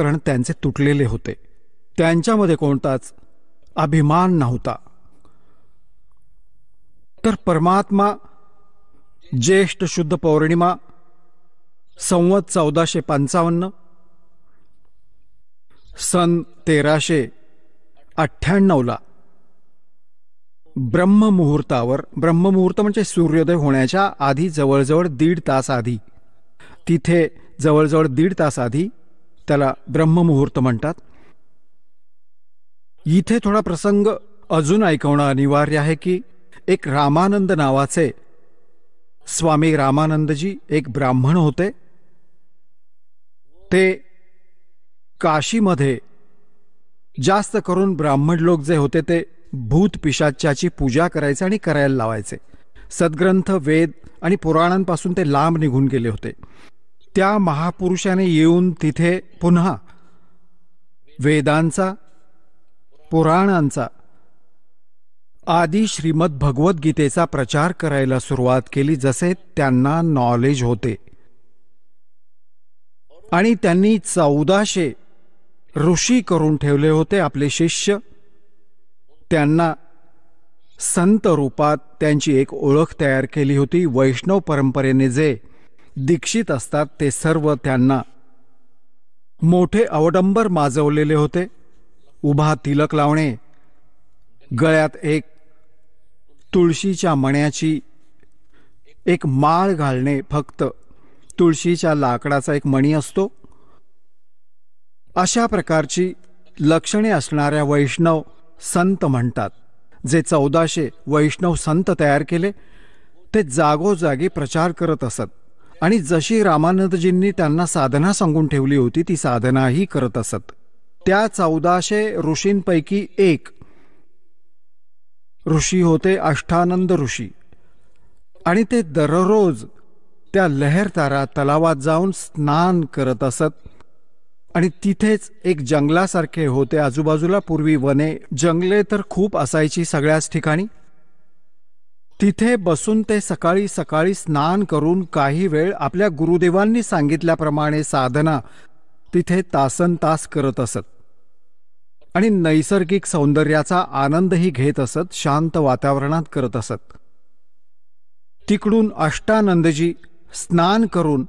कारण त्यांचे तुटलेले होते त्यांच्यामध्ये कोणताच अभिमान नव्हता तर परमात्मा ज्येष्ठ शुद्ध पौर्णिमा संवत चौदाशे पंचावन्न सन तेराशे अठ्ठ्याण्णवला ब्रह्ममुहूर्तावर ब्रह्ममुहूर्त म्हणजे सूर्योदय होण्याच्या आधी जवळजवळ दीड तास आधी तिथे जवळजवळ दीड तास आधी त्याला ब्रह्ममुहूर्त म्हणतात इथे थोडा प्रसंग अजून ऐकवणं अनिवार्य आहे की एक रामानंद नावाचे स्वामी रामानंदजी एक ब्राह्मण होते ते काशीमध्ये जास्त करून ब्राह्मण लोक जे होते ते भूत पिशाच्याची पूजा करायचे आणि करायला लावायचे सद्ग्रंथ वेद आणि पुराणांपासून ते लांब निघून गेले होते त्या महापुरुषाने येऊन तिथे पुन्हा वेदांचा पुराणांचा आदी श्रीमद गीतेचा प्रचार करायला सुरुवात केली जसे त्यांना नॉलेज होते आणि त्यांनी चौदाशे ऋषी करून ठेवले होते आपले शिष्य त्यांना संत रूपात त्यांची एक ओळख तयार केली होती वैष्णव परंपरेने जे दीक्षित असतात ते सर्व त्यांना मोठे अवडंबर माजवलेले होते उभा तिलक लावणे गळ्यात एक तुळशीच्या मण्याची एक माळ घालणे फक्त तुळशीच्या लाकडाचा एक मणी असतो अशा प्रकारची लक्षणे असणाऱ्या वैष्णव संत म्हणतात जे चौदाशे वैष्णव संत तयार केले ते जागोजागी प्रचार करत असत आणि जशी रामानंदजींनी त्यांना साधना सांगून ठेवली होती ती साधनाही करत असत त्या चौदाशे ऋषींपैकी एक ऋषी होते अष्टानंद ऋषी आणि ते दररोज त्या लहरतारा तलावात जाऊन स्नान करत असत आणि तिथेच एक जंगलासारखे होते आजूबाजूला पूर्वी वने जंगले तर खूप असायची सगळ्याच ठिकाणी तिथे बसून ते सकाळी सकाळी स्नान करून काही वेळ आपल्या गुरुदेवांनी सांगितल्याप्रमाणे साधना तिथे तासन तास करत असत आणि नैसर्गिक सौंदर्याचा आनंदही घेत असत शांत वातावरणात करत असत तिकडून अष्टानंदजी स्नान करून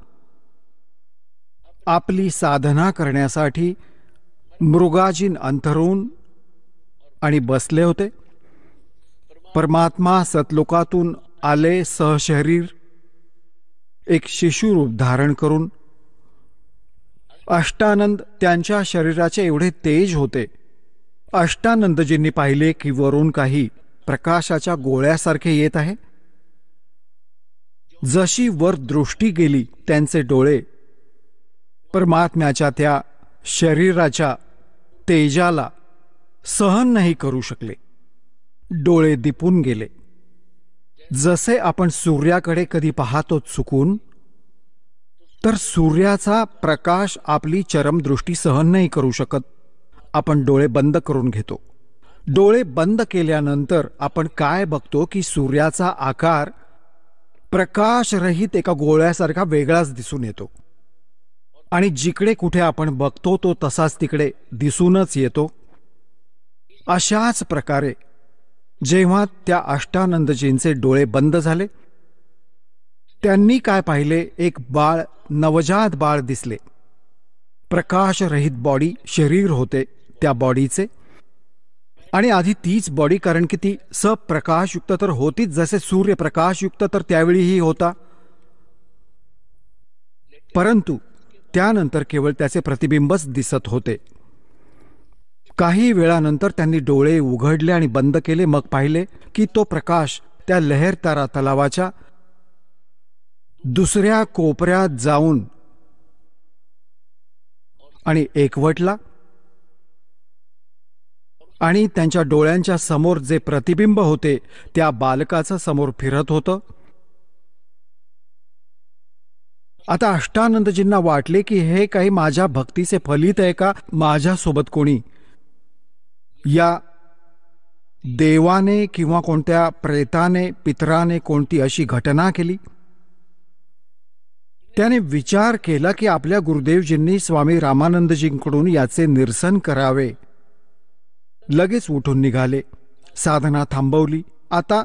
आपली साधना करण्यासाठी मृगाजीन अंथरून आणि बसले होते परमात्मा सतलोकातून आले सहशरीर एक शिशुरूप धारण करून अष्टानंद त्यांच्या शरीराचे एवढे तेज होते अष्टानंदजींनी पाहिले की वरून काही प्रकाशाच्या गोळ्यासारखे येत आहे जशी वर दृष्टी गेली त्यांचे डोळे परमात्म्याच्या त्या शरीराच्या तेजाला सहन नाही करू शकले डोळे दिपून गेले जसे आपण सूर्याकडे कधी पाहतो चुकून तर सूर्याचा प्रकाश आपली चरमदृष्टी सहन नाही करू शकत आपण डोळे बंद करून घेतो डोळे बंद केल्यानंतर आपण काय बघतो की सूर्याचा आकार प्रकाशरहित एका गोळ्यासारखा वेगळाच दिसून येतो आणि जिकडे कुठे आपण बघतो तो तसाच तिकडे दिसूनच येतो अशाच प्रकारे जेव्हा त्या अष्टानंदजींचे डोळे बंद झाले त्यांनी काय पाहिले एक बाळ नवजात बाळ दिसले प्रकाशरहित बॉडी शरीर होते त्या बॉडीचे आणि आधी तीच बॉडी कारण की ती सप्रकाशयुक्त तर होतीच जसे सूर्यप्रकाशयुक्त तर त्यावेळीही होता परंतु त्यानंतर केवळ त्याचे प्रतिबिंबच दिसत होते काही वेळानंतर त्यांनी डोळे उघडले आणि बंद केले मग पाहिले की तो प्रकाश त्या तारा तलावाच्या दुसऱ्या कोपऱ्यात जाऊन आणि एकवटला आणि त्यांच्या डोळ्यांच्या समोर जे प्रतिबिंब होते त्या बालकाचं समोर फिरत होतं आता अष्टानंदजींना वाटले की हे काही माझ्या भक्तीचे फलित आहे का माझ्यासोबत कोणी या देवाने किंवा कोणत्या प्रेताने पितराने कोणती अशी घटना केली त्याने विचार केला की आपल्या गुरुदेवजींनी स्वामी रामानंदजींकडून याचे निरसन करावे लगेच उठून निघाले साधना थांबवली आता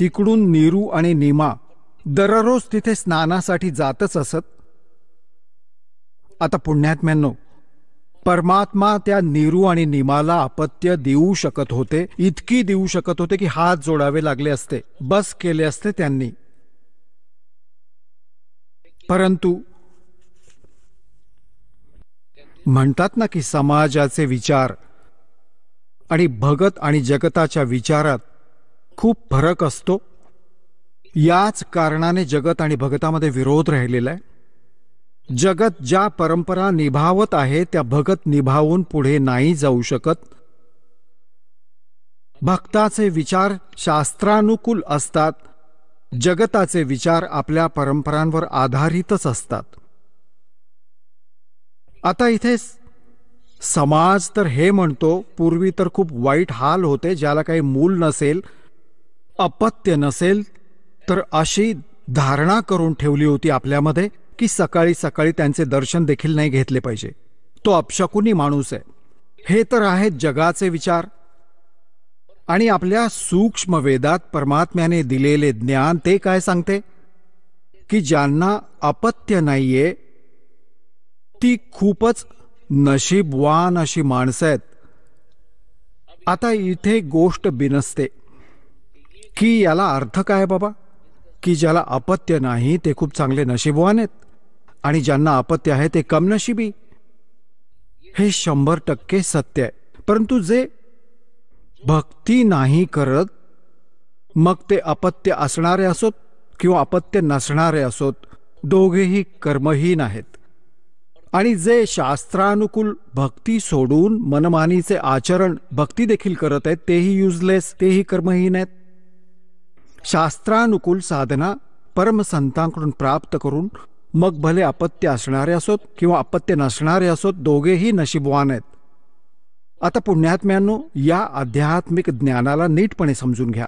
तिकडून नीरू आणि नीमा दररोज तिथे स्नानासाठी जातच असत आता पुण्यात्म्यांनो परमात्मा त्या नीरू आणि निमाला अपत्य देऊ शकत होते इतकी देऊ शकत होते की हात जोडावे लागले असते बस केले असते त्यांनी परंतु म्हणतात ना की समाजाचे विचार आणि भगत आणि जगताच्या विचारात खूप फरक असतो याच कारणाने जगत आणि भगतामध्ये विरोध राहिलेला आहे जगत ज्या परंपरा निभावत आहे त्या भगत निभावून पुढे नाही जाऊ शकत भक्ताचे विचार शास्त्रानुकूल असतात जगताचे विचार आपल्या परंपरांवर आधारितच असतात आता इथे समाज तर हे म्हणतो पूर्वी तर खूप वाईट हाल होते ज्याला काही मूल नसेल अपत्य नसेल तर अशी धारणा करून ठेवली होती आपल्यामध्ये की सकाळी सकाळी त्यांचे दर्शन देखील नाही घेतले पाहिजे तो अपशकुनी माणूस आहे हे तर आहेत जगाचे विचार आणि आपल्या सूक्ष्म वेदात परमात्म्याने दिलेले ज्ञान ते काय सांगते की ज्यांना अपत्य नाहीये ती खूपच नशीबवान अशी माणसं आहेत आता इथे गोष्ट बिनसते की याला अर्थ काय बाबा की ज्याला अपत्य नाही ते खूप चांगले नशीबवान आहेत आणि ज्यांना अपत्य आहे ते कमनशिबी हे शंभर टक्के सत्य आहे परंतु जे भक्ती नाही करत मग ते अपत्य असणारे असोत किंवा अपत्य नसणारे असोत दोघेही कर्महीन आहेत आणि जे शास्त्रानुकूल भक्ती सोडून मनमानीचे आचरण भक्ती देखील करत आहेत तेही युजलेस तेही कर्महीन आहेत शास्त्रानुकूल साधना परमसंतांकडून प्राप्त करून मग भले अपत्य असणारे असोत किंवा अपत्य नसणारे असोत दोघेही नशीबवान आहेत आता पुण्यात्म्यांनो या आध्यात्मिक ज्ञानाला नीटपणे समजून घ्या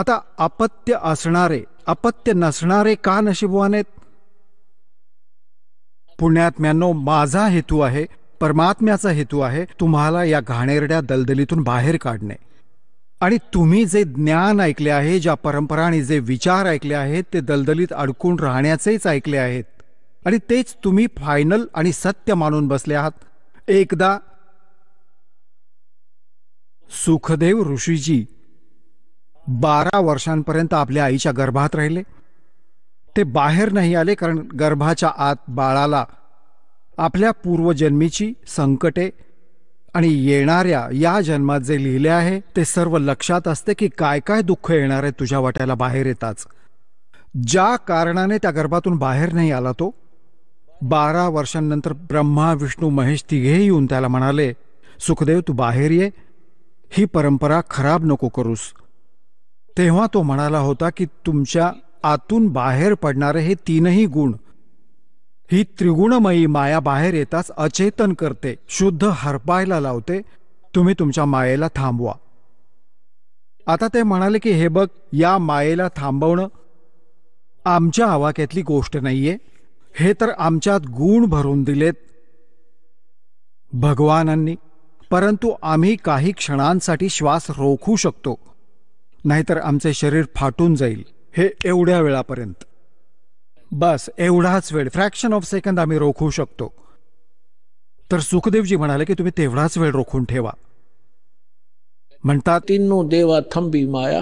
आता अपत्य असणारे अपत्य नसणारे का नशीबवान आहेत पुण्यात्म्यांनो माझा हेतू आहे परमात्म्याचा हेतू आहे तुम्हाला या घाणेरड्या दलदलीतून बाहेर काढणे आणि तुम्ही जे ज्ञान ऐकले आहे ज्या परंपरा आणि जे विचार ऐकले आहेत ते दलदलीत अडकून राहण्याचेच ऐकले आहेत आणि तेच तुम्ही फायनल आणि सत्य मानून बसले आहात एकदा सुखदेव ऋषीजी बारा वर्षांपर्यंत आपल्या आईच्या गर्भात राहिले ते बाहेर नाही आले कारण गर्भाच्या आत बाळाला आपल्या पूर्वजन्मीची संकटे आणि येणाऱ्या या जन्मात जे लिहिले आहे ते सर्व लक्षात असते की काय काय दुःख येणार आहे तुझ्या वाट्याला बाहेर येताच ज्या कारणाने त्या गर्भातून बाहेर नाही आला तो बारा वर्षांनंतर ब्रह्मा विष्णू महेश तिघेही येऊन त्याला म्हणाले सुखदेव तू बाहेर ये ही परंपरा खराब नको करूस तेव्हा तो म्हणाला होता की तुमच्या आतून बाहेर पडणारे हे तीनही गुण ही त्रिगुणमयी माया बाहेर येताच अचेतन करते शुद्ध हरपायला लावते तुम्ही तुमच्या मायेला थांबवा आता ते म्हणाले की हे बघ या मायेला थांबवणं आमच्या आवाक्यातली गोष्ट नाहीये हे तर आमच्यात गुण भरून दिलेत भगवानांनी परंतु आम्ही काही क्षणांसाठी श्वास रोखू शकतो नाहीतर आमचे शरीर फाटून जाईल हे एवढ्या वेळापर्यंत बस एवढाच वेळ फ्रॅक्शन ऑफ सेकंद आम्ही रोखू शकतो तर सुखदेवजी म्हणाले की तुम्ही तेवढाच वेळ रोखून ठेवा म्हणतात तीनू देवा थंबी माया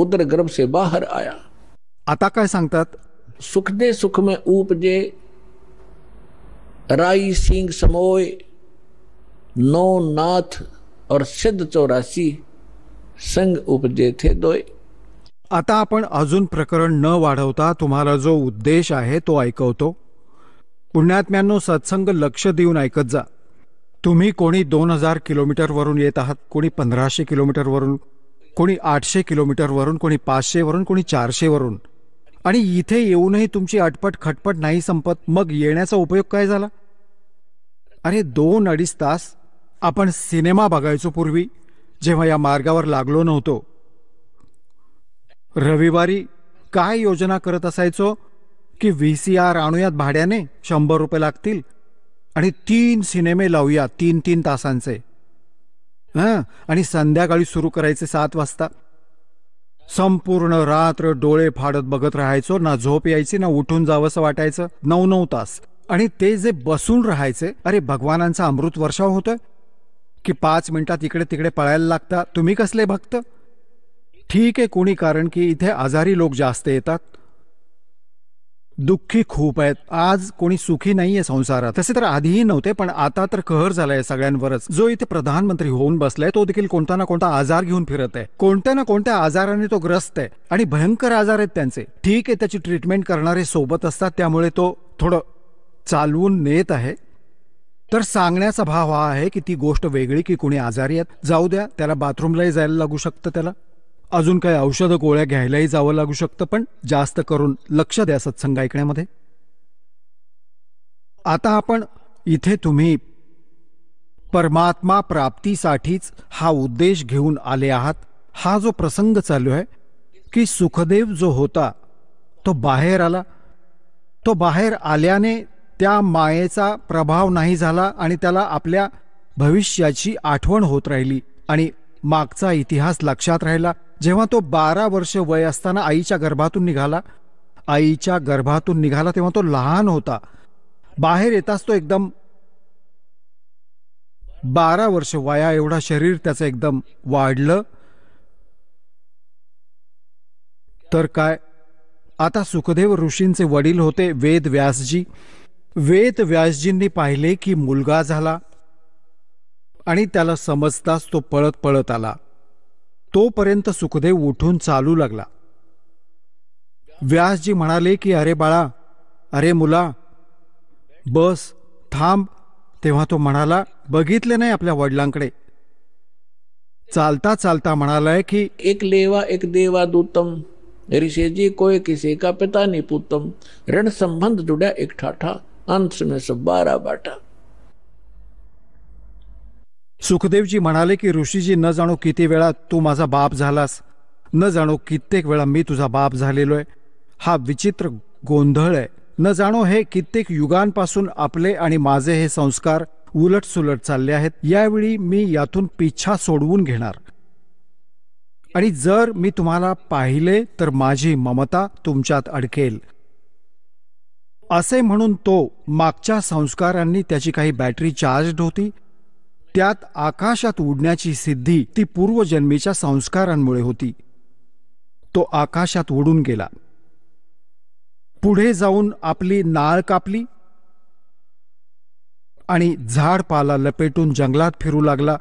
उदर गर्भ से बाहर आया आता काय सांगतात सुखदे सुख में उपजे राई सिंग समोय नौ नाथ और सिद्ध चौरासी संग उपजे थे दोय आता आपण अजून प्रकरण न वाढवता तुम्हाला जो उद्देश आहे तो ऐकवतो पुण्यात्म्यांनो सत्संग लक्ष देऊन ऐकत जा तुम्ही कोणी दोन हजार किलोमीटरवरून येत आहात कोणी पंधराशे किलोमीटरवरून कोणी आठशे किलोमीटरवरून कोणी पाचशेवरून कोणी चारशेवरून आणि इथे येऊनही तुमची अटपट खटपट नाही संपत मग येण्याचा उपयोग काय झाला अरे दोन अडीच तास आपण सिनेमा बघायचो पूर्वी जेव्हा या मार्गावर लागलो नव्हतो रविवारी काय योजना करत असायचो की व्ही सी आर आणूयात भाड्याने शंभर रुपये लागतील आणि तीन सिनेमे लावूया तीन तीन तासांचे हां आणि संध्याकाळी सुरू करायचे सात वाजता संपूर्ण रात्र डोळे फाडत बघत राहायचो ना झोप यायची ना उठून जावंसं वाटायचं नऊ नऊ तास आणि ते जे बसून राहायचे अरे भगवानांचा अमृत वर्षाव होतं की पाच मिनिटात इकडे तिकडे पळायला लागता तुम्ही कसले भक्त ठीक आहे कोणी कारण की इथे आजारी लोक जास्त येतात दुःखी खूप आहेत आज कोणी सुखी नाही आहे संसारात तसे तर आधीही नव्हते पण आता तर कहर झालाय सगळ्यांवरच जो इथे प्रधानमंत्री होऊन बसलाय तो देखील कोणता ना कोणता आजार घेऊन फिरत आहे कोणत्या ना कोणत्या आजाराने तो ग्रस्त आहे आणि भयंकर आजार आहेत त्यांचे ठीक आहे त्याची ट्रीटमेंट करणारे सोबत असतात त्यामुळे तो थोडं चालवून नेत आहे तर सांगण्याचा भाव हा आहे की ती गोष्ट वेगळी की कोणी आजारी आहेत जाऊ द्या त्याला बाथरूमलाही जायला लागू शकतं त्याला अजून काही औषधं गोळ्या घ्यायलाही जावं लागू शकतं पण जास्त करून लक्ष द्या सत्संग ऐकण्यामध्ये आता आपण इथे तुम्ही परमात्मा प्राप्तीसाठीच हा उद्देश घेऊन आले आहात हा जो प्रसंग चालू आहे की सुखदेव जो होता तो बाहेर आला तो बाहेर आल्याने त्या मायेचा प्रभाव नाही झाला आणि त्याला आपल्या भविष्याची आठवण होत राहिली आणि मागचा इतिहास लक्षात राहिला जेव्हा तो बारा वर्ष वय असताना आईच्या गर्भातून निघाला आईच्या गर्भातून निघाला तेव्हा तो लहान होता बाहेर येताच तो एकदम बारा वर्ष वया एवढा शरीर त्याचं एकदम वाढलं तर काय आता सुखदेव ऋषींचे वडील होते वेद व्यासजी वेद व्यासजींनी पाहिले की मुलगा झाला आणि त्याला समजताच तो पळत पळत आला तोपर्यंत सुखदेव उठून चालू लागला व्यासजी म्हणाले की अरे बाळा अरे मुला बस थांब तेव्हा तो म्हणाला बघितले नाही आपल्या वडिलांकडे चालता चालता म्हणालाय की एक लेवा एक देवा दूतम ऋषेजी कोय किसे का पिता निपुतम ऋण संबंध जुड्या एक ठाठा अंश सब बारा बाटा सुखदेवजी म्हणाले की ऋषीजी न जाणो किती वेळा तू माझा बाप झालास न जाणो कित्येक वेळा मी तुझा बाप झालेलो आहे हा विचित्र गोंधळ आहे न जाणो हे कित्येक युगांपासून आपले आणि माझे हे संस्कार उलटसुलट चालले आहेत यावेळी मी यातून पिछा सोडवून घेणार आणि जर मी तुम्हाला पाहिले तर माझी ममता तुमच्यात अडकेल असे म्हणून तो मागच्या संस्कारांनी त्याची काही बॅटरी चार्ज होती त्यात आकाशात उडण्याची सिद्धी ती पूर्वजन्मीच्या संस्कारांमुळे होती तो आकाशात उडून गेला पुढे जाऊन आपली नाळ कापली आणि झाड पाला लपेटून जंगलात फिरू लागला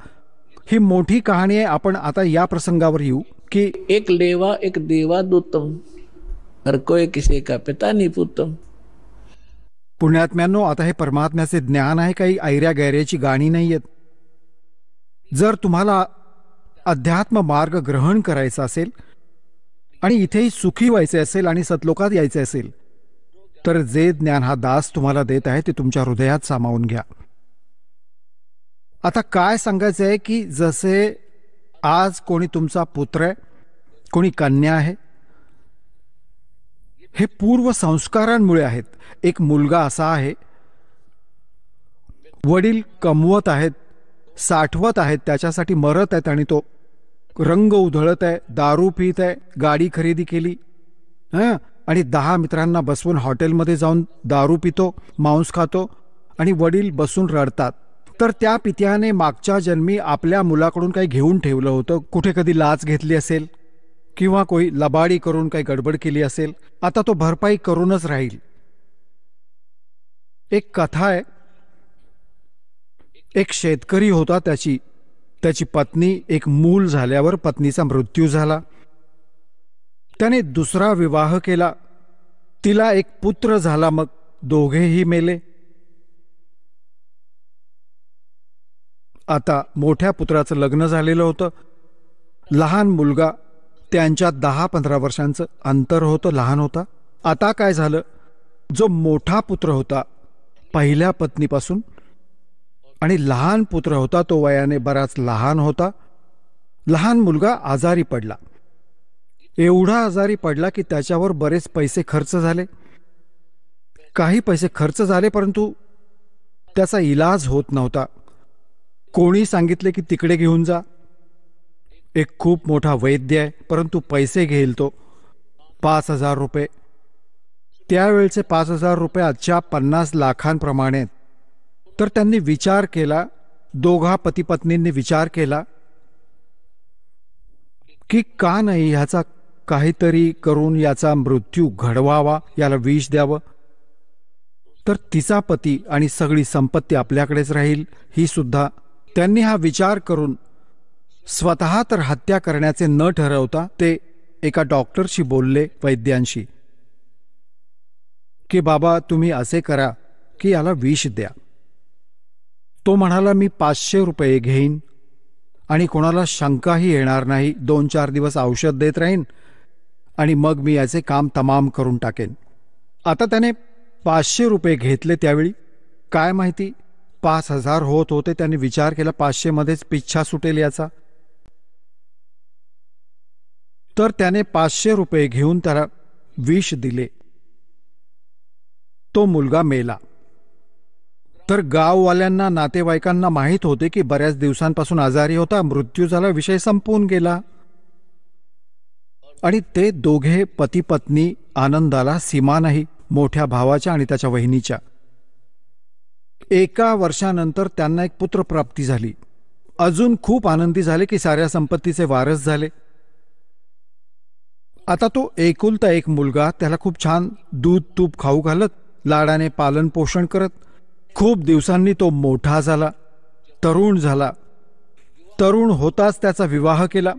ही मोठी कहाणी आहे आपण आता या प्रसंगावर येऊ की एक लेवा एक देवा दुतम किसे का पिता निपुतम पुण्यात्म्यांनो आता हे परमात्म्याचे ज्ञान आहे काही ऐऱ्या गैऱ्याची गाणी नाही आहेत जर तुम्हाला अध्यात्म मार्ग ग्रहण करायचा असेल आणि इथेही सुखी व्हायचे असेल आणि सतलोकात यायचे असेल तर जे ज्ञान हा दास तुम्हाला देत आहे ते तुमच्या हृदयात सामावून घ्या आता काय सांगायचं आहे की जसे आज कोणी तुमचा पुत्र आहे कोणी कन्या आहे हे पूर्व संस्कारांमुळे आहेत एक मुलगा असा आहे वडील कमवत आहेत साठवत आहेत त्याच्यासाठी मरत आहेत आणि तो रंग उधळत आहे दारू पित आहे गाडी खरेदी केली हां आणि दहा मित्रांना बसवून हॉटेलमध्ये जाऊन दारू पितो मांस खातो आणि वडील बसून रडतात तर त्या पित्याने मागच्या जन्मी आपल्या मुलाकडून काही घेऊन ठेवलं होतं कुठे कधी लाच घेतली असेल किंवा कोई लबाडी करून काही गडबड केली असेल आता तो भरपाई करूनच राहील एक कथा आहे एक शेतकरी होता त्याची त्याची पत्नी एक मूल झाल्यावर पत्नीचा मृत्यू झाला त्याने दुसरा विवाह केला तिला एक पुत्र झाला मग दोघेही मेले आता मोठ्या पुत्राचं लग्न झालेलं होतं लहान मुलगा त्यांच्या दहा पंधरा वर्षांचं अंतर होतं लहान होता आता काय झालं जो मोठा पुत्र होता पहिल्या पत्नीपासून आणि लहान पुत्र होता तो वयाने बराच लहान होता लहान मुलगा आजारी पडला एवढा आजारी पडला की त्याच्यावर बरेच पैसे खर्च झाले काही पैसे खर्च झाले परंतु त्याचा इलाज होत नव्हता कोणी सांगितले की तिकडे घेऊन जा एक खूप मोठा वैद्य आहे परंतु पैसे घेईल तो पाच हजार रुपये त्यावेळचे पाच हजार रुपये आजच्या पन्नास लाखांप्रमाणे तर त्यांनी विचार केला दोघा पतीपत्नींनी विचार केला की का नाही ह्याचा काहीतरी करून याचा मृत्यू घडवावा याला विष द्यावं तर तिचा पती आणि सगळी संपत्ती आपल्याकडेच राहील ही सुद्धा त्यांनी हा विचार करून स्वतः तर हत्या करण्याचे न ठरवता ते एका डॉक्टरशी बोलले वैद्यांशी की बाबा तुम्ही असे करा की याला विष द्या तो म्हणाला मी पाचशे रुपये घेईन आणि कोणाला शंकाही येणार नाही दोन चार दिवस औषध देत राहीन आणि मग मी याचे काम तमाम करून टाकेन आता त्याने पाचशे रुपये घेतले त्यावेळी काय माहिती पाच हजार होत होते त्याने विचार केला पाचशेमध्येच पिच्छा सुटेल याचा तर त्याने पाचशे रुपये घेऊन त्याला विष दिले तो मुलगा मेला तर गाववाल्यांना नातेवाईकांना माहीत होते की बऱ्याच दिवसांपासून आजारी होता मृत्यू झाला विषय संपून गेला आणि ते दोघे पती पत्नी आनंदाला सीमा नाही मोठ्या भावाच्या आणि त्याच्या वहिनीच्या एका वर्षानंतर त्यांना एक पुत्रप्राप्ती झाली अजून खूप आनंदी झाले की साऱ्या संपत्तीचे वारस झाले आता तो एकुलता एक मुलगा त्याला खूप छान दूध तूप खाऊ घालत लाडाने पालन पोषण करत खूप दिवसांनी तो मोठा झाला तरुण झाला तरुण होताच त्याचा विवाह केला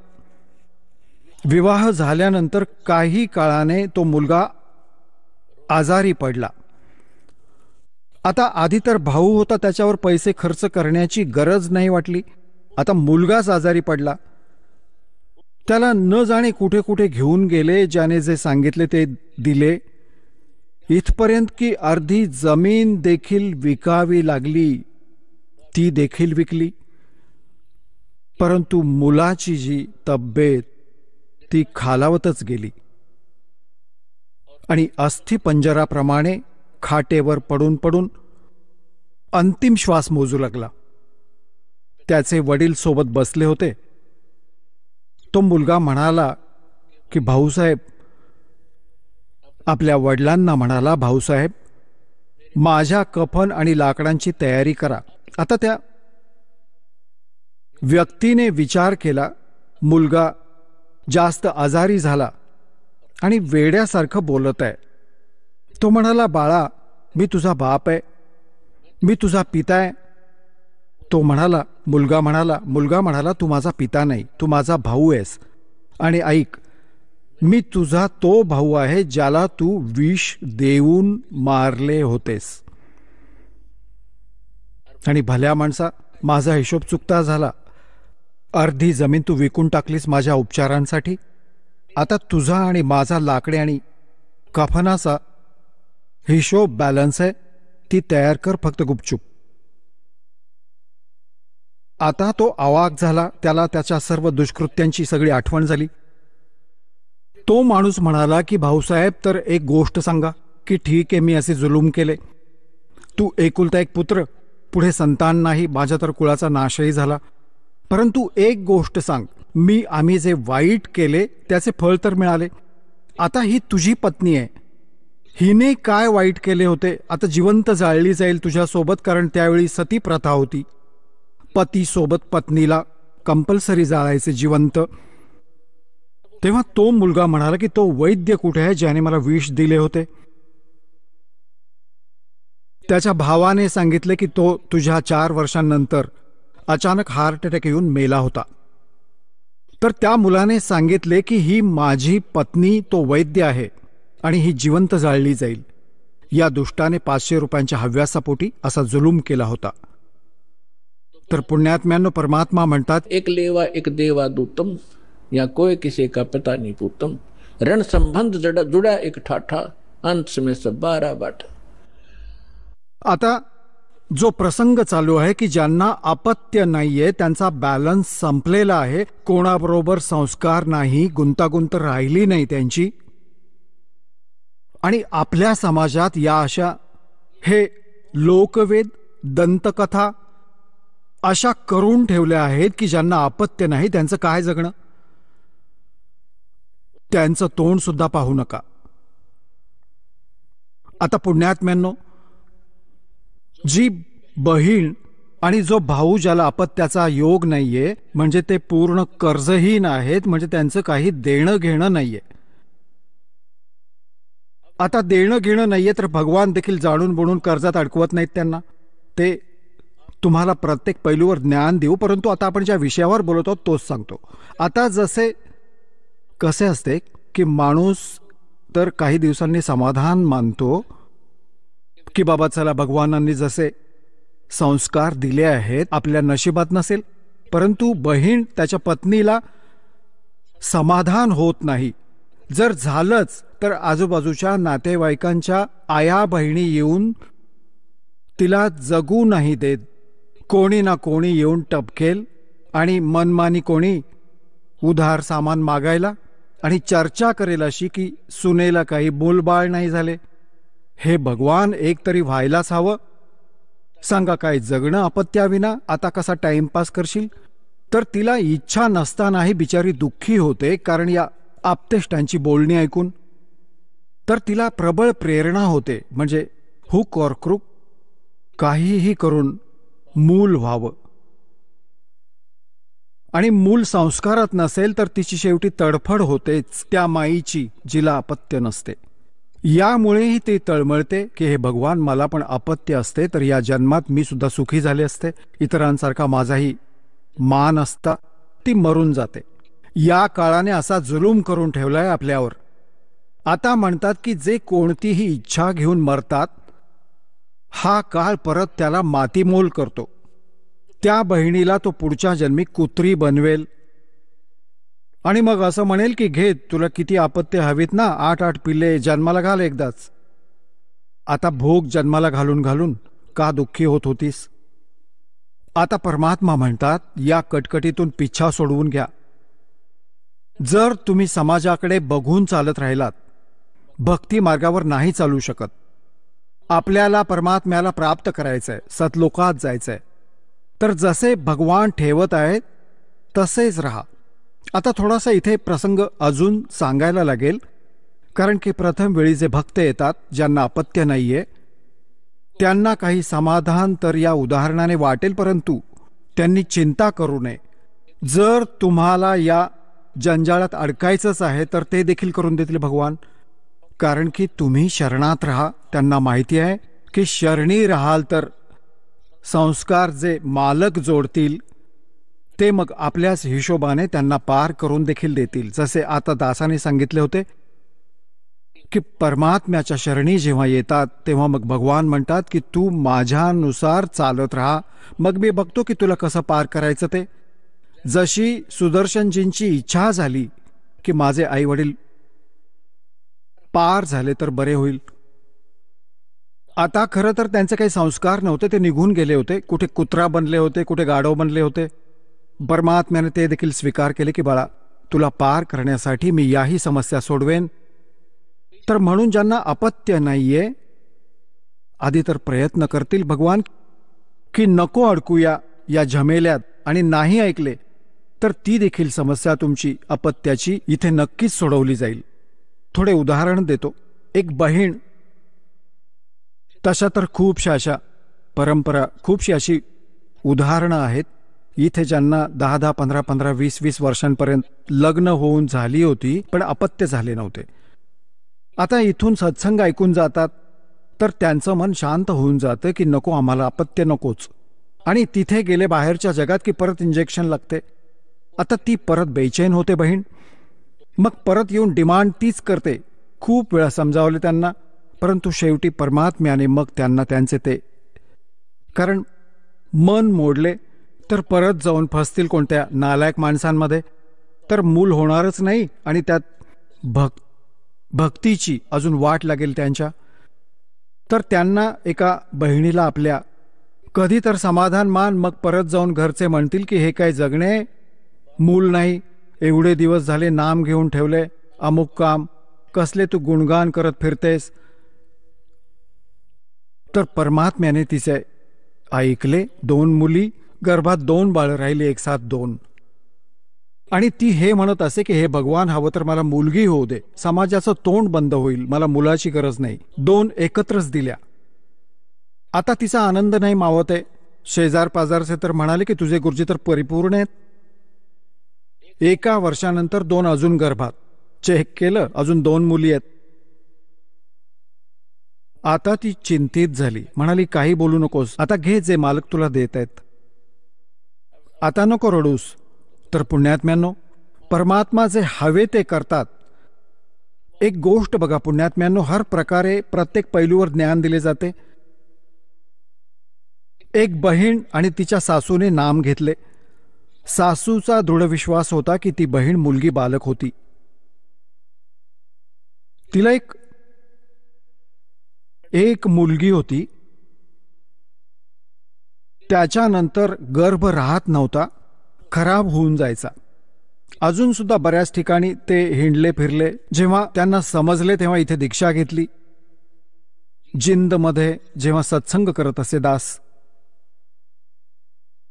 विवाह झाल्यानंतर काही काळाने तो मुलगा आजारी पडला आता आधी तर भाऊ होता त्याच्यावर पैसे खर्च करण्याची गरज नाही वाटली आता मुलगाच आजारी पडला त्याला न जाणे कुठे कुठे घेऊन गेले ज्याने जे सांगितले ते दिले इथपर्यंत की अर्धी जमीन देखील विकावी लागली ती देखील विकली परंतु मुलाची जी तब्येत ती खालावतच गेली आणि अस्थिपंजराप्रमाणे खाटेवर पडून पडून अंतिम श्वास मोजू लागला त्याचे वडील सोबत बसले होते तो मुलगा म्हणाला की भाऊसाहेब आपल्या वडिलांना म्हणाला भाऊसाहेब माझ्या कफन आणि लाकडांची तयारी करा आता त्या व्यक्तीने विचार केला मुलगा जास्त आजारी झाला आणि वेड्यासारखं बोलत आहे तो म्हणाला बाळा मी तुझा बाप आहे मी तुझा पिता आहे तो म्हणाला मुलगा म्हणाला मुलगा म्हणाला तू माझा पिता नाही तू माझा भाऊ आहेस आणि ऐक मी तुझा तो भाऊ आहे ज्याला तू विष देऊन मारले होतेस आणि भल्या माणसा माझा हिशोब चुकता झाला अर्धी जमीन तू विकून टाकलीस माझ्या उपचारांसाठी आता तुझा आणि माझा लाकडे आणि कफनाचा हिशोब बॅलन्स आहे ती तयार कर फक्त गुपचूप आता तो आवाक झाला त्याला त्याच्या सर्व दुष्कृत्यांची सगळी आठवण झाली तो माणूस म्हणाला की भाऊसाहेब तर एक गोष्ट सांगा की ठीक आहे मी असे जुलूम केले तू एकुलता एक पुत्र पुढे संतान नाही माझ्या तर कुळाचा नाशही झाला परंतु एक गोष्ट सांग मी आम्ही जे वाईट केले त्याचे फळ तर मिळाले आता ही तुझी पत्नी आहे हिने काय वाईट केले होते आता जिवंत जाळली जाईल तुझ्यासोबत कारण त्यावेळी सती प्रथा होती पतीसोबत पत्नीला कंपल्सरी जाळायचे जिवंत तेव्हा तो मुलगा म्हणाला की तो वैद्य कुठे आहे ज्याने मला विष दिले होते त्याच्या भावाने सांगितले की तो तुझ्या चार वर्षांनंतर अचानक हार्ट अटॅक येऊन मेला होता तर त्या मुलाने सांगितले की ही माझी पत्नी तो वैद्य आहे आणि ही जिवंत जाळली जाईल या दुष्टाने पाचशे रुपयांच्या हव्यासापोटी असा जुलूम केला होता तर पुण्यात्म्यांना परमात्मा म्हणतात एक लेवा एक देवा दूतम या कोय किसी का पता नहीं पूतम रण संबंध जड़ा जुड़ा एक ठाठा अंत में सब बारा आता जो प्रसंग चालू आहे की ज्यांना अपत्य नाहीये त्यांचा बॅलन्स संपलेला आहे कोणाबरोबर संस्कार नाही गुंतागुंत राहिली नाही त्यांची आणि आपल्या समाजात या अशा हे लोकवेद दंतकथा अशा करून ठेवल्या आहेत की ज्यांना अपत्य नाही त्यांचं काय जगणं त्यांचं तोंडसुद्धा पाहू नका आता पुण्यात्म्यांनो जी बहीण आणि जो भाऊ ज्याला अपत्याचा योग नाहीये म्हणजे ते पूर्ण कर्जहीन आहेत म्हणजे त्यांचं काही देणं घेणं नाहीये आता देणं घेणं नाहीये तर भगवान देखील जाणून बुडून कर्जात अडकवत नाहीत त्यांना ते तुम्हाला प्रत्येक पैलूवर ज्ञान देऊ परंतु आता आपण ज्या विषयावर बोलतो तोच सांगतो आता जसे कसे असते की माणूस तर काही दिवसांनी समाधान मानतो की बाबा चला भगवानांनी जसे संस्कार दिले आहेत आपल्या नशिबात नसेल परंतु बहीण त्याच्या पत्नीला समाधान होत नाही जर झालंच तर आजूबाजूच्या नातेवाईकांच्या आया बहिणी येऊन तिला जगू नाही देत कोणी ना कोणी येऊन टपकेल आणि मनमानी कोणी उधार सामान मागायला आणि चर्चा करेल अशी की सुनेला काही बोलबाळ नाही झाले हे भगवान एकतरी व्हायलाच हवं सांगा काय जगणं अपत्याविना आता कसा टाइमपास करशील तर तिला इच्छा नसतानाही बिचारी दुःखी होते कारण या आपतेष्टांची बोलणी ऐकून तर तिला प्रबळ प्रेरणा होते म्हणजे हुक और काहीही करून मूल व्हावं आणि मूल संस्कारात नसेल तर तिची शेवटी तडफड होतेच त्या माईची जिला अपत्य नसते यामुळेही ते तळमळते की हे भगवान मला पण अपत्य असते तर या जन्मात मी सुद्धा सुखी झाले असते इतरांसारखा माझाही मान असता ती मरून जाते या काळाने असा जुलूम करून ठेवलाय आपल्यावर आता म्हणतात की जे कोणतीही इच्छा घेऊन मरतात हा काळ परत त्याला मातीमोल करतो त्या बहिणीला तो पुढच्या जन्मी कुत्री बनवेल आणि मग असं म्हणेल की घेत तुला किती आपत्ते हवीत ना आठ आठ पिल्ले जन्माला घाल एकदाच आता भोग जन्माला घालून घालून का दुःखी होत होतीस आता परमात्मा म्हणतात या कटकटीतून पिछा सोडवून घ्या जर तुम्ही समाजाकडे बघून चालत राहिलात भक्ती मार्गावर नाही चालू शकत आपल्याला परमात्म्याला प्राप्त करायचंय सतलोकात जायचंय तर जसे भगवान ठेवत आहेत तसेच राहा आता थोडासा इथे प्रसंग अजून सांगायला लागेल कारण की प्रथम वेळी जे भक्त येतात ज्यांना अपत्य नाही आहे त्यांना काही समाधान तर या उदाहरणाने वाटेल परंतु त्यांनी चिंता करू नये जर तुम्हाला या जंजाळात अडकायचंच आहे तर ते देखील करून देतील भगवान कारण की तुम्ही शरणात राहा त्यांना माहिती आहे की शरणी राहाल तर संस्कार जे मालक जोडतील ते मग आपल्याच हिशोबाने त्यांना पार करून देखील देतील जसे आता दासाने सांगितले होते की परमात्म्याच्या शरणी जेव्हा येतात तेव्हा मग भगवान म्हणतात की तू माझ्यानुसार चालत राहा मग मी बघतो की तुला कसं पार करायचं ते जशी सुदर्शनजींची इच्छा झाली की माझे आईवडील पार झाले तर बरे होईल आता खरं तर त्यांचे काही संस्कार नव्हते ते निघून गेले होते कुठे कुत्रा बनले होते कुठे गाढव बनले होते परमात्म्याने ते देखील स्वीकार केले की बाळा तुला पार करण्यासाठी मी याही समस्या सोडवेन तर म्हणून ज्यांना अपत्य नाहीये आधी तर प्रयत्न करतील भगवान की नको अडकूया या झमेल्यात आणि नाही ऐकले तर ती देखील समस्या तुमची अपत्याची इथे नक्कीच सोडवली जाईल थोडे उदाहरण देतो एक बहीण तशा तर खूपशा अशा परंपरा खूपशी अशी उदाहरणं आहेत इथे ज्यांना दहा दहा पंधरा पंधरा वीस वीस वर्षांपर्यंत लग्न होऊन झाली होती पण अपत्य झाले नव्हते आता इथून सत्संग ऐकून जातात तर त्यांचं मन शांत होऊन जातं की नको आम्हाला अपत्य नकोच आणि तिथे गेले बाहेरच्या जगात की परत इंजेक्शन लागते आता ती परत बेचैन होते बहीण मग परत येऊन डिमांड तीच करते खूप वेळा समजावले त्यांना परंतु शेवटी परमात्म्याने मग त्यांना त्यांचे ते कारण मन मोडले तर परत जाऊन फसतील कोणत्या नालायक माणसांमध्ये तर मूल होणारच नाही आणि त्यात भक् भक्तीची अजून वाट लागेल त्यांच्या तर त्यांना एका बहिणीला आपल्या कधी तर समाधान मान मग परत जाऊन घरचे म्हणतील की हे काय जगणे मूल नाही एवढे दिवस झाले नाम घेऊन ठेवले अमुक काम कसले तू गुणगान करत फिरतेस तर परमात्म्याने तिचे ऐकले दोन मुली गर्भात दोन बाळ राहिले एक साथ दोन आणि ती हे म्हणत असे की हे भगवान हवं तर मला मुलगी होऊ दे समाजाचं तोंड बंद होईल मला मुलाची गरज नाही दोन एकत्रच दिल्या आता तिचा आनंद नाही मावत आहे शेजार पाजारचे तर म्हणाले की तुझे गुरुजी तर परिपूर्ण आहेत एका वर्षानंतर दोन अजून गर्भात चेक केलं अजून दोन मुली आहेत आता ती चिंतित झाली म्हणाली काही बोलू नकोस आता घे जे मालक तुला देत आहेत आता नको रडूस तर पुण्यात्म्यांनो परमात्मा जे हवे ते करतात एक गोष्ट बघा पुण्यात्म्यांनो हर प्रकारे प्रत्येक पैलूवर ज्ञान दिले जाते एक बहीण आणि तिच्या सासूने नाम घेतले सासूचा दृढ विश्वास होता की ती बहीण मुलगी बालक होती तिला एक एक मुलगी होती त्याच्यानंतर गर्भ राहत नव्हता खराब होऊन जायचा अजून सुद्धा बऱ्याच ठिकाणी ते हिंडले फिरले जेव्हा त्यांना समजले तेव्हा इथे दीक्षा घेतली जिंदमध्ये जेव्हा सत्संग करत असे दास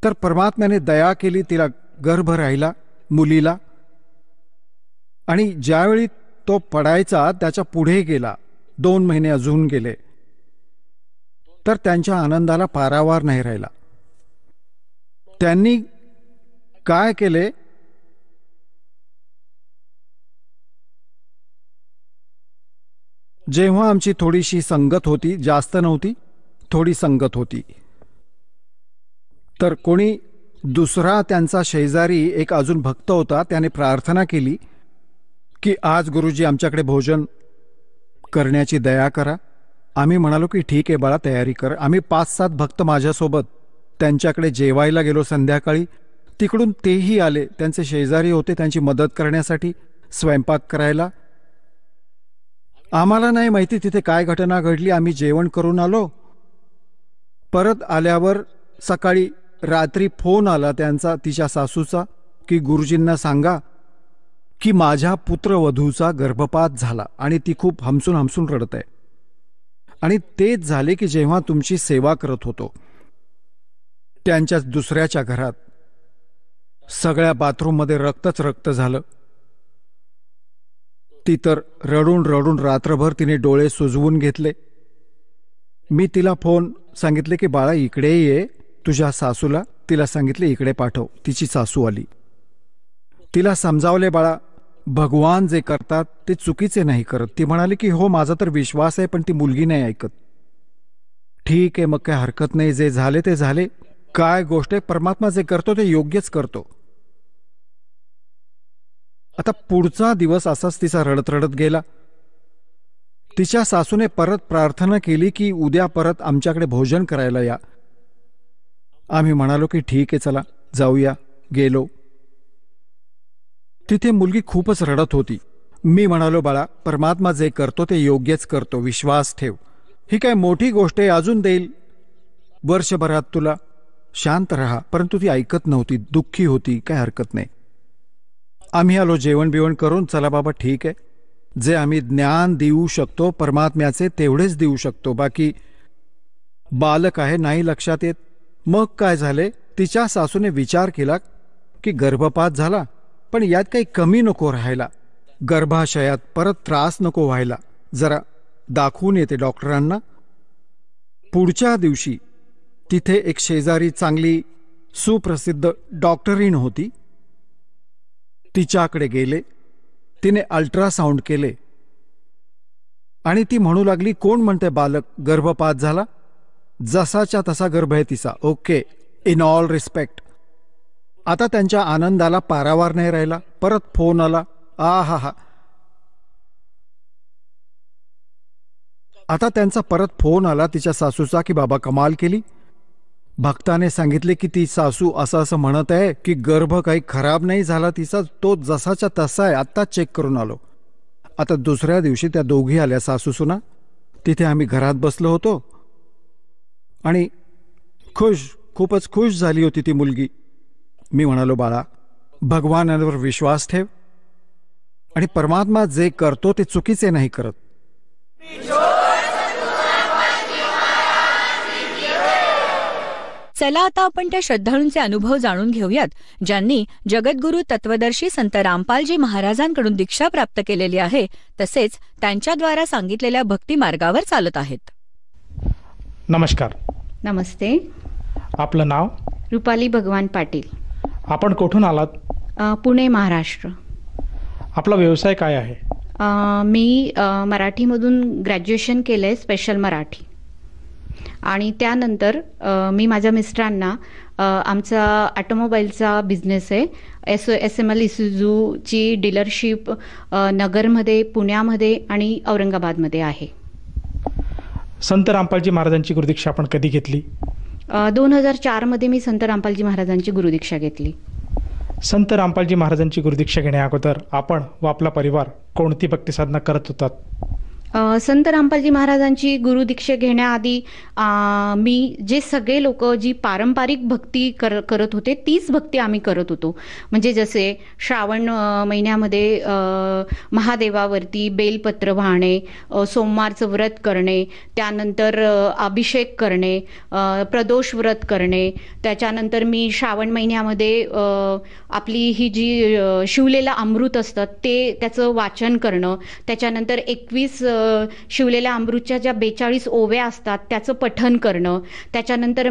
तर परमात्म्याने दया केली तिला गर्भ राहिला मुलीला आणि ज्यावेळी तो पडायचा त्याच्या पुढे गेला दोन महिने अजून गेले तर त्यांच्या आनंदाला पारावार नाही राहिला त्यांनी काय केले जेव्हा आमची थोडीशी संगत होती जास्त नव्हती थोडी संगत होती तर कोणी दुसरा त्यांचा शेजारी एक अजून भक्त होता त्याने प्रार्थना केली की आज गुरुजी आमच्याकडे भोजन करण्याची दया करा आम्ही म्हणालो की ठीक आहे बाळा तयारी कर आम्ही पाच सात भक्त माझ्यासोबत त्यांच्याकडे जेवायला गेलो संध्याकाळी तिकडून तेही आले त्यांचे शेजारी होते त्यांची मदत करण्यासाठी स्वयंपाक करायला आम्हाला नाही माहिती तिथे काय घटना घडली आम्ही जेवण करून आलो परत आल्यावर सकाळी रात्री फोन आला त्यांचा तिच्या सासूचा की गुरुजींना सांगा की माझ्या पुत्रवधूचा गर्भपात झाला आणि ती खूप हमसून हमसून रडत आहे आणि तेच झाले की जेव्हा तुमची सेवा करत होतो त्यांच्या दुसऱ्याच्या घरात सगळ्या बाथरूममध्ये रक्तच रक्त झालं ती तर रडून रडून रात्रभर तिने डोळे सुजवून घेतले मी तिला फोन सांगितले की बाळा इकडे ये तुझ्या सासूला तिला सांगितले इकडे पाठव तिची सासू आली तिला समजावले बाळा भगवान जे करतात ते चुकीचे नाही करत ती म्हणाली की हो माझा तर विश्वास आहे पण ती मुलगी नाही ऐकत ठीक आहे मग काय हरकत नाही जे झाले ते झाले काय गोष्ट आहे परमात्मा जे करतो ते योग्यच करतो आता पुढचा दिवस असाच तिचा रडत रडत गेला तिच्या सासूने परत प्रार्थना केली की उद्या परत आमच्याकडे भोजन करायला या आम्ही म्हणालो की ठीक आहे चला जाऊया गेलो तिथे मुलगी खूपच रडत होती मी म्हणालो बाळा परमात्मा जे करतो ते योग्यच करतो विश्वास ठेव ही काय मोठी गोष्ट आहे अजून देईल वर्षभरात तुला शांत राहा परंतु ती ऐकत नव्हती दुःखी होती काय हरकत नाही आम्ही आलो जेवण बिवण करून चला बाबा ठीक आहे जे आम्ही ज्ञान देऊ शकतो परमात्म्याचे तेवढेच देऊ शकतो बाकी बालक आहे नाही लक्षात येत मग काय झाले तिच्या सासूने विचार केला की गर्भपात झाला पण यात काही कमी नको राहायला गर्भाशयात परत त्रास नको व्हायला जरा दाखवून येते डॉक्टरांना पुढच्या दिवशी तिथे एक शेजारी चांगली सुप्रसिद्ध डॉक्टरीन होती तिच्याकडे गेले तिने अल्ट्रासाऊंड केले आणि ती म्हणू लागली कोण म्हणते बालक गर्भपात झाला जसाच्या तसा गर्भ आहे तिचा ओके इन ऑल रिस्पेक्ट आता त्यांच्या आनंदाला पारावार नाही राहिला परत फोन आला आ हा हा आता त्यांचा परत फोन आला तिच्या सासूचा की बाबा कमाल केली भक्ताने सांगितले की ती सासू असं असं म्हणत आहे की गर्भ काही खराब नाही झाला तिचा तो जसाचा तसा आहे आत्ता चेक करून आलो आता दुसऱ्या दिवशी त्या दोघी आल्या सासू सुना तिथे आम्ही घरात बसलो होतो आणि खुश खूपच खुश झाली होती ती मुलगी मी म्हणालो बाळा भगवानावर विश्वास ठेव आणि परमात्मा जे करतो ते चुकीचे नाही करत चला आता आपण त्या श्रद्धाळूंचे अनुभव जाणून घेऊयात ज्यांनी जगद्गुरु तत्वदर्शी संत रामपालजी महाराजांकडून दीक्षा प्राप्त केलेली आहे तसेच त्यांच्याद्वारा सांगितलेल्या भक्ती मार्गावर चालत आहेत नमस्कार नमस्ते आपलं नाव रुपाली भगवान पाटील आपण कुठून आलात पुणे महाराष्ट्र आपला व्यवसाय काय आहे मी मराठीमधून ग्रॅज्युएशन केलं आहे स्पेशल मराठी आणि त्यानंतर मी माझ्या मिस्टरांना आमचा ऑटोमोबाईलचा बिझनेस आहे एस एस एम एल इसुजूची डीलरशिप नगरमध्ये पुण्यामध्ये आणि औरंगाबादमध्ये आहे संत रामपालजी महाराजांची गुरुदीक्षा आपण कधी घेतली दोन हजार चारमध्ये मी संत रामपालजी महाराजांची गुरुदीक्षा घेतली संत रामपालजी महाराजांची गुरुदीक्षा घेण्या अगोदर आपण व आपला परिवार कोणती साधना करत होतात संत रामपालजी महाराजांची गुरुदीक्षे घेण्याआधी मी जे सगळे लोक जी पारंपरिक भक्ती कर करत होते तीच भक्ती आम्ही करत होतो म्हणजे जसे श्रावण महिन्यामध्ये महादेवावरती बेलपत्र वाहणे सोमवारचं व्रत करणे त्यानंतर अभिषेक करणे प्रदोष व्रत करणे त्याच्यानंतर मी श्रावण महिन्यामध्ये आपली ही जी शिवलेलं अमृत असतं ते त्याचं वाचन करणं त्याच्यानंतर एकवीस शिवलेल्या अमृतच्या ज्या बेचाळीस ओव्या असतात त्याचं पठन करणं त्याच्यानंतर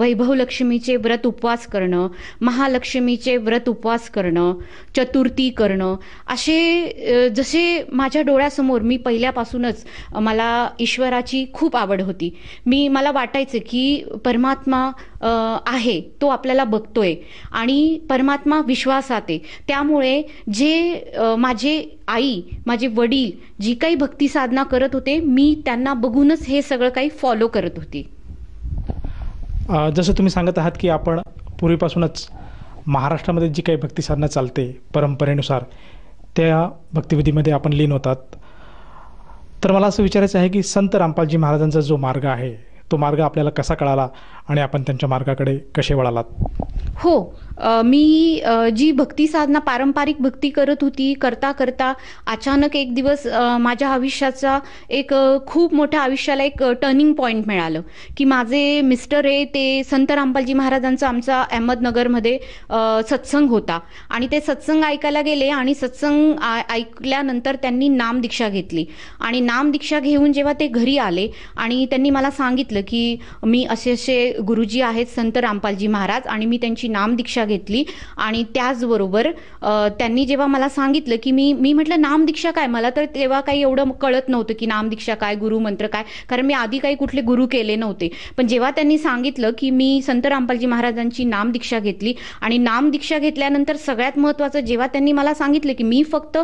वैभवलक्ष्मीचे व्रत उपवास करणं महालक्ष्मीचे व्रत उपवास करणं चतुर्थी करणं असे जसे माझ्या डोळ्यासमोर मी पहिल्यापासूनच मला ईश्वराची खूप आवड होती मी मला वाटायचं की परमात्मा आहे तो आपल्याला बघतोय आणि परमात्मा विश्वासात आहे त्यामुळे जे माझे आई माझे वडील जी काही भक्ती साधना करत होते मी त्यांना बघूनच हे सगळं काही फॉलो करत होती जसं तुम्ही सांगत आहात की आपण पूर्वीपासूनच महाराष्ट्रामध्ये जी काही भक्ती साधना चालते परंपरेनुसार त्या भक्तिविधीमध्ये आपण लीन होतात तर मला असं विचारायचं आहे की संत रामपालजी महाराजांचा जो मार्ग आहे तो मार्ग आपल्याला कसा कळाला आणि आपण त्यांच्या मार्गाकडे कसे वळालात हो मी जी भक्ती साधना पारंपरिक भक्ती करत होती करता करता अचानक एक दिवस माझ्या आयुष्याचा एक खूप मोठ्या आयुष्याला एक टर्निंग पॉईंट मिळालं की माझे मिस्टर हे ते संत रामपालजी महाराजांचा आमचा अहमदनगरमध्ये सत्संग होता आणि ते सत्संग ऐकायला गेले आणि सत्संग ऐकल्यानंतर त्यांनी नाम दीक्षा घेतली आणि नाम दीक्षा घेऊन जेव्हा ते घरी आले आणि त्यांनी मला सांगितलं की मी असे असे गुरुजी आहेत संत रामपालजी महाराज आणि मी त्यांची नाम दीक्षा घेतली आणि त्याचबरोबर त्यांनी जेव्हा मला सांगितलं की मी मी म्हटलं दीक्षा काय मला तर तेव्हा काही एवढं कळत नव्हतं की दीक्षा काय गुरुमंत्र काय कारण मी आधी काही कुठले गुरु केले नव्हते पण जेव्हा त्यांनी सांगितलं की मी संत रामपालजी महाराजांची दीक्षा घेतली आणि दीक्षा घेतल्यानंतर सगळ्यात महत्त्वाचं जेव्हा त्यांनी मला सांगितलं की मी फक्त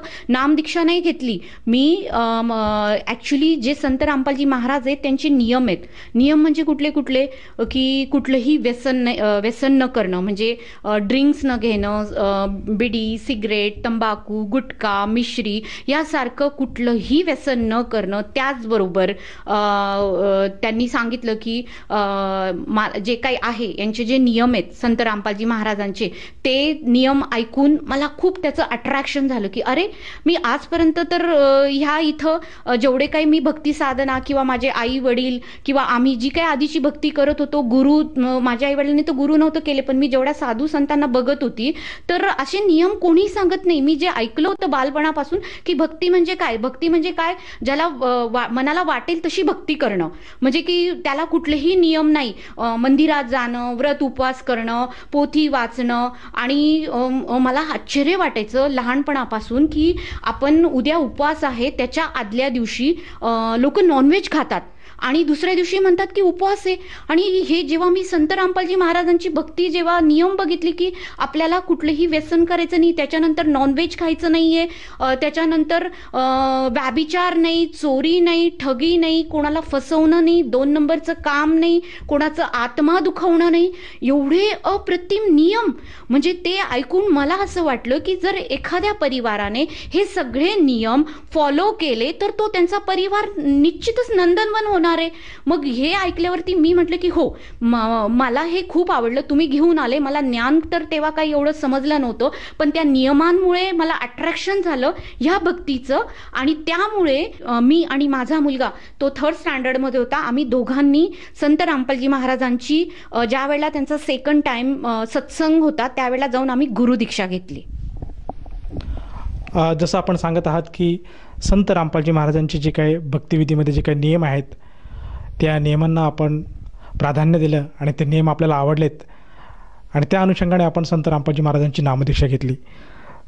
दीक्षा नाही घेतली मी ऍक्च्युली जे संत रामपालजी महाराज आहेत त्यांचे नियम आहेत नियम म्हणजे कुठले कुठले की कुठलंही व्यसन व्यसन न करणं म्हणजे ड्रिंक्स न घेणं बिडी सिगरेट तंबाखू गुटखा मिश्री यासारखं कुठलंही व्यसन न करणं त्याचबरोबर त्यांनी सांगितलं की मा जे काही आहे यांचे जे नियम आहेत संत रामपालजी महाराजांचे ते नियम ऐकून मला खूप त्याचं अट्रॅक्शन झालं की अरे मी आजपर्यंत तर ह्या इथं जेवढे काही मी भक्ती साधना किंवा माझे आई वडील किंवा आम्ही जी काही आधीची भक्ती करत होतो गुरु माझ्या आई वडिलांनी तर गुरु नव्हतं केले पण मी जेवढ्या साधू संत त्यांना बघत होती तर असे नियम कोणी सांगत नाही मी जे ऐकलं होतं बालपणापासून की भक्ती म्हणजे काय भक्ती म्हणजे काय ज्याला मनाला वाटेल तशी भक्ती करणं म्हणजे की त्याला कुठलेही नियम नाही मंदिरात जाणं व्रत उपवास करणं पोथी वाचणं आणि मला आश्चर्य वाटायचं लहानपणापासून की आपण उद्या उपवास आहे त्याच्या आदल्या दिवशी लोक नॉनव्हेज खातात आणि दुसऱ्या दिवशी म्हणतात की उपवास आहे आणि हे जेव्हा मी संत रामपालजी महाराजांची भक्ती जेव्हा नियम बघितली की आपल्याला कुठलंही व्यसन करायचं नाही त्याच्यानंतर नॉनव्हेज खायचं नाही आहे त्याच्यानंतर व्याभिचार नाही चोरी नाही ठगी नाही कोणाला फसवणं नाही दोन नंबरचं काम नाही कोणाचं आत्मा दुखवणं नाही एवढे अप्रतिम नियम म्हणजे ते ऐकून मला असं वाटलं की जर एखाद्या परिवाराने हे सगळे नियम फॉलो केले तर तो त्यांचा परिवार निश्चितच नंदनवन होणार अरे मग हे ऐकल्यावरती मी म्हटलं की हो मला हे खूप आवडलं तुम्ही घेऊन आले मला ज्ञान तर तेव्हा काही एवढं समजलं नव्हतं पण त्या नियमांमुळे मला अट्रॅक्शन झालं ह्या भक्तीचं आणि त्यामुळे मी आणि माझा मुलगा तो थर्ड स्टँडर्डमध्ये होता आम्ही दोघांनी संत रामपालजी महाराजांची ज्या वेळेला त्यांचा सेकंड टाइम सत्संग होता त्यावेळेला जाऊन आम्ही गुरुदीक्षा घेतली जसं आपण सांगत आहात की संत रामपालजी महाराजांची जे काही भक्तिविधीमध्ये जे काही नियम आहेत त्या नियमांना आपण प्राधान्य दिलं आणि ते नियम आपल्याला आवडलेत आणि त्या अनुषंगाने आपण संत रामपालजी महाराजांची नामदीक्षा घेतली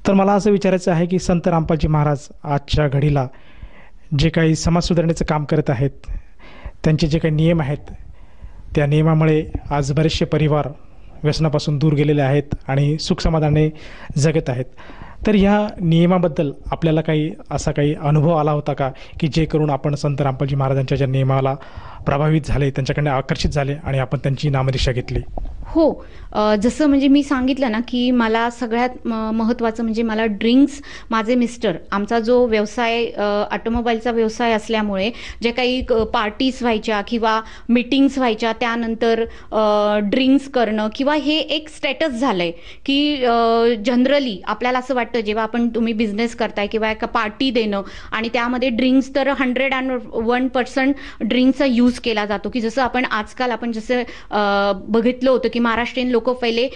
तर मला असं विचारायचं आहे की संत रामपालजी महाराज आजच्या घडीला जे काही समाज सुधारणेचं काम करत आहेत त्यांचे जे काही नियम आहेत त्या नियमामुळे आज बरेचसे परिवार व्यसनापासून दूर गेलेले आहेत आणि सुखसमाधाने जगत आहेत तर ह्या नियमाबद्दल आपल्याला काही असा काही अनुभव आला होता का की जे करून आपण संत रामपालजी महाराजांच्या ज्या नियमाला प्रभावित झाले त्यांच्याकडे आकर्षित झाले आणि आपण त्यांची नामदिशा घेतली हो जसं म्हणजे मी सांगितलं ना की मला सगळ्यात महत्त्वाचं म्हणजे मला ड्रिंक्स माझे मिस्टर आमचा जो व्यवसाय ऑटोमोबाईलचा व्यवसाय असल्यामुळे जे काही पार्टीज व्हायच्या किंवा मिटिंग्स व्हायच्या त्यानंतर ड्रिंक्स करणं किंवा हे एक स्टेटस झालं आहे की जनरली आपल्याला असं वाटतं जेव्हा आपण तुम्ही बिझनेस करताय किंवा एका पार्टी देणं आणि त्यामध्ये ड्रिंक्स तर हंड्रेड अँड वन पर्सेंट ड्रिंक्सचा यूज यूज केला जातो की जसं आपण आजकाल आपण जसं बघितलं होतं की महाराष्ट्रीयन लोक पहिले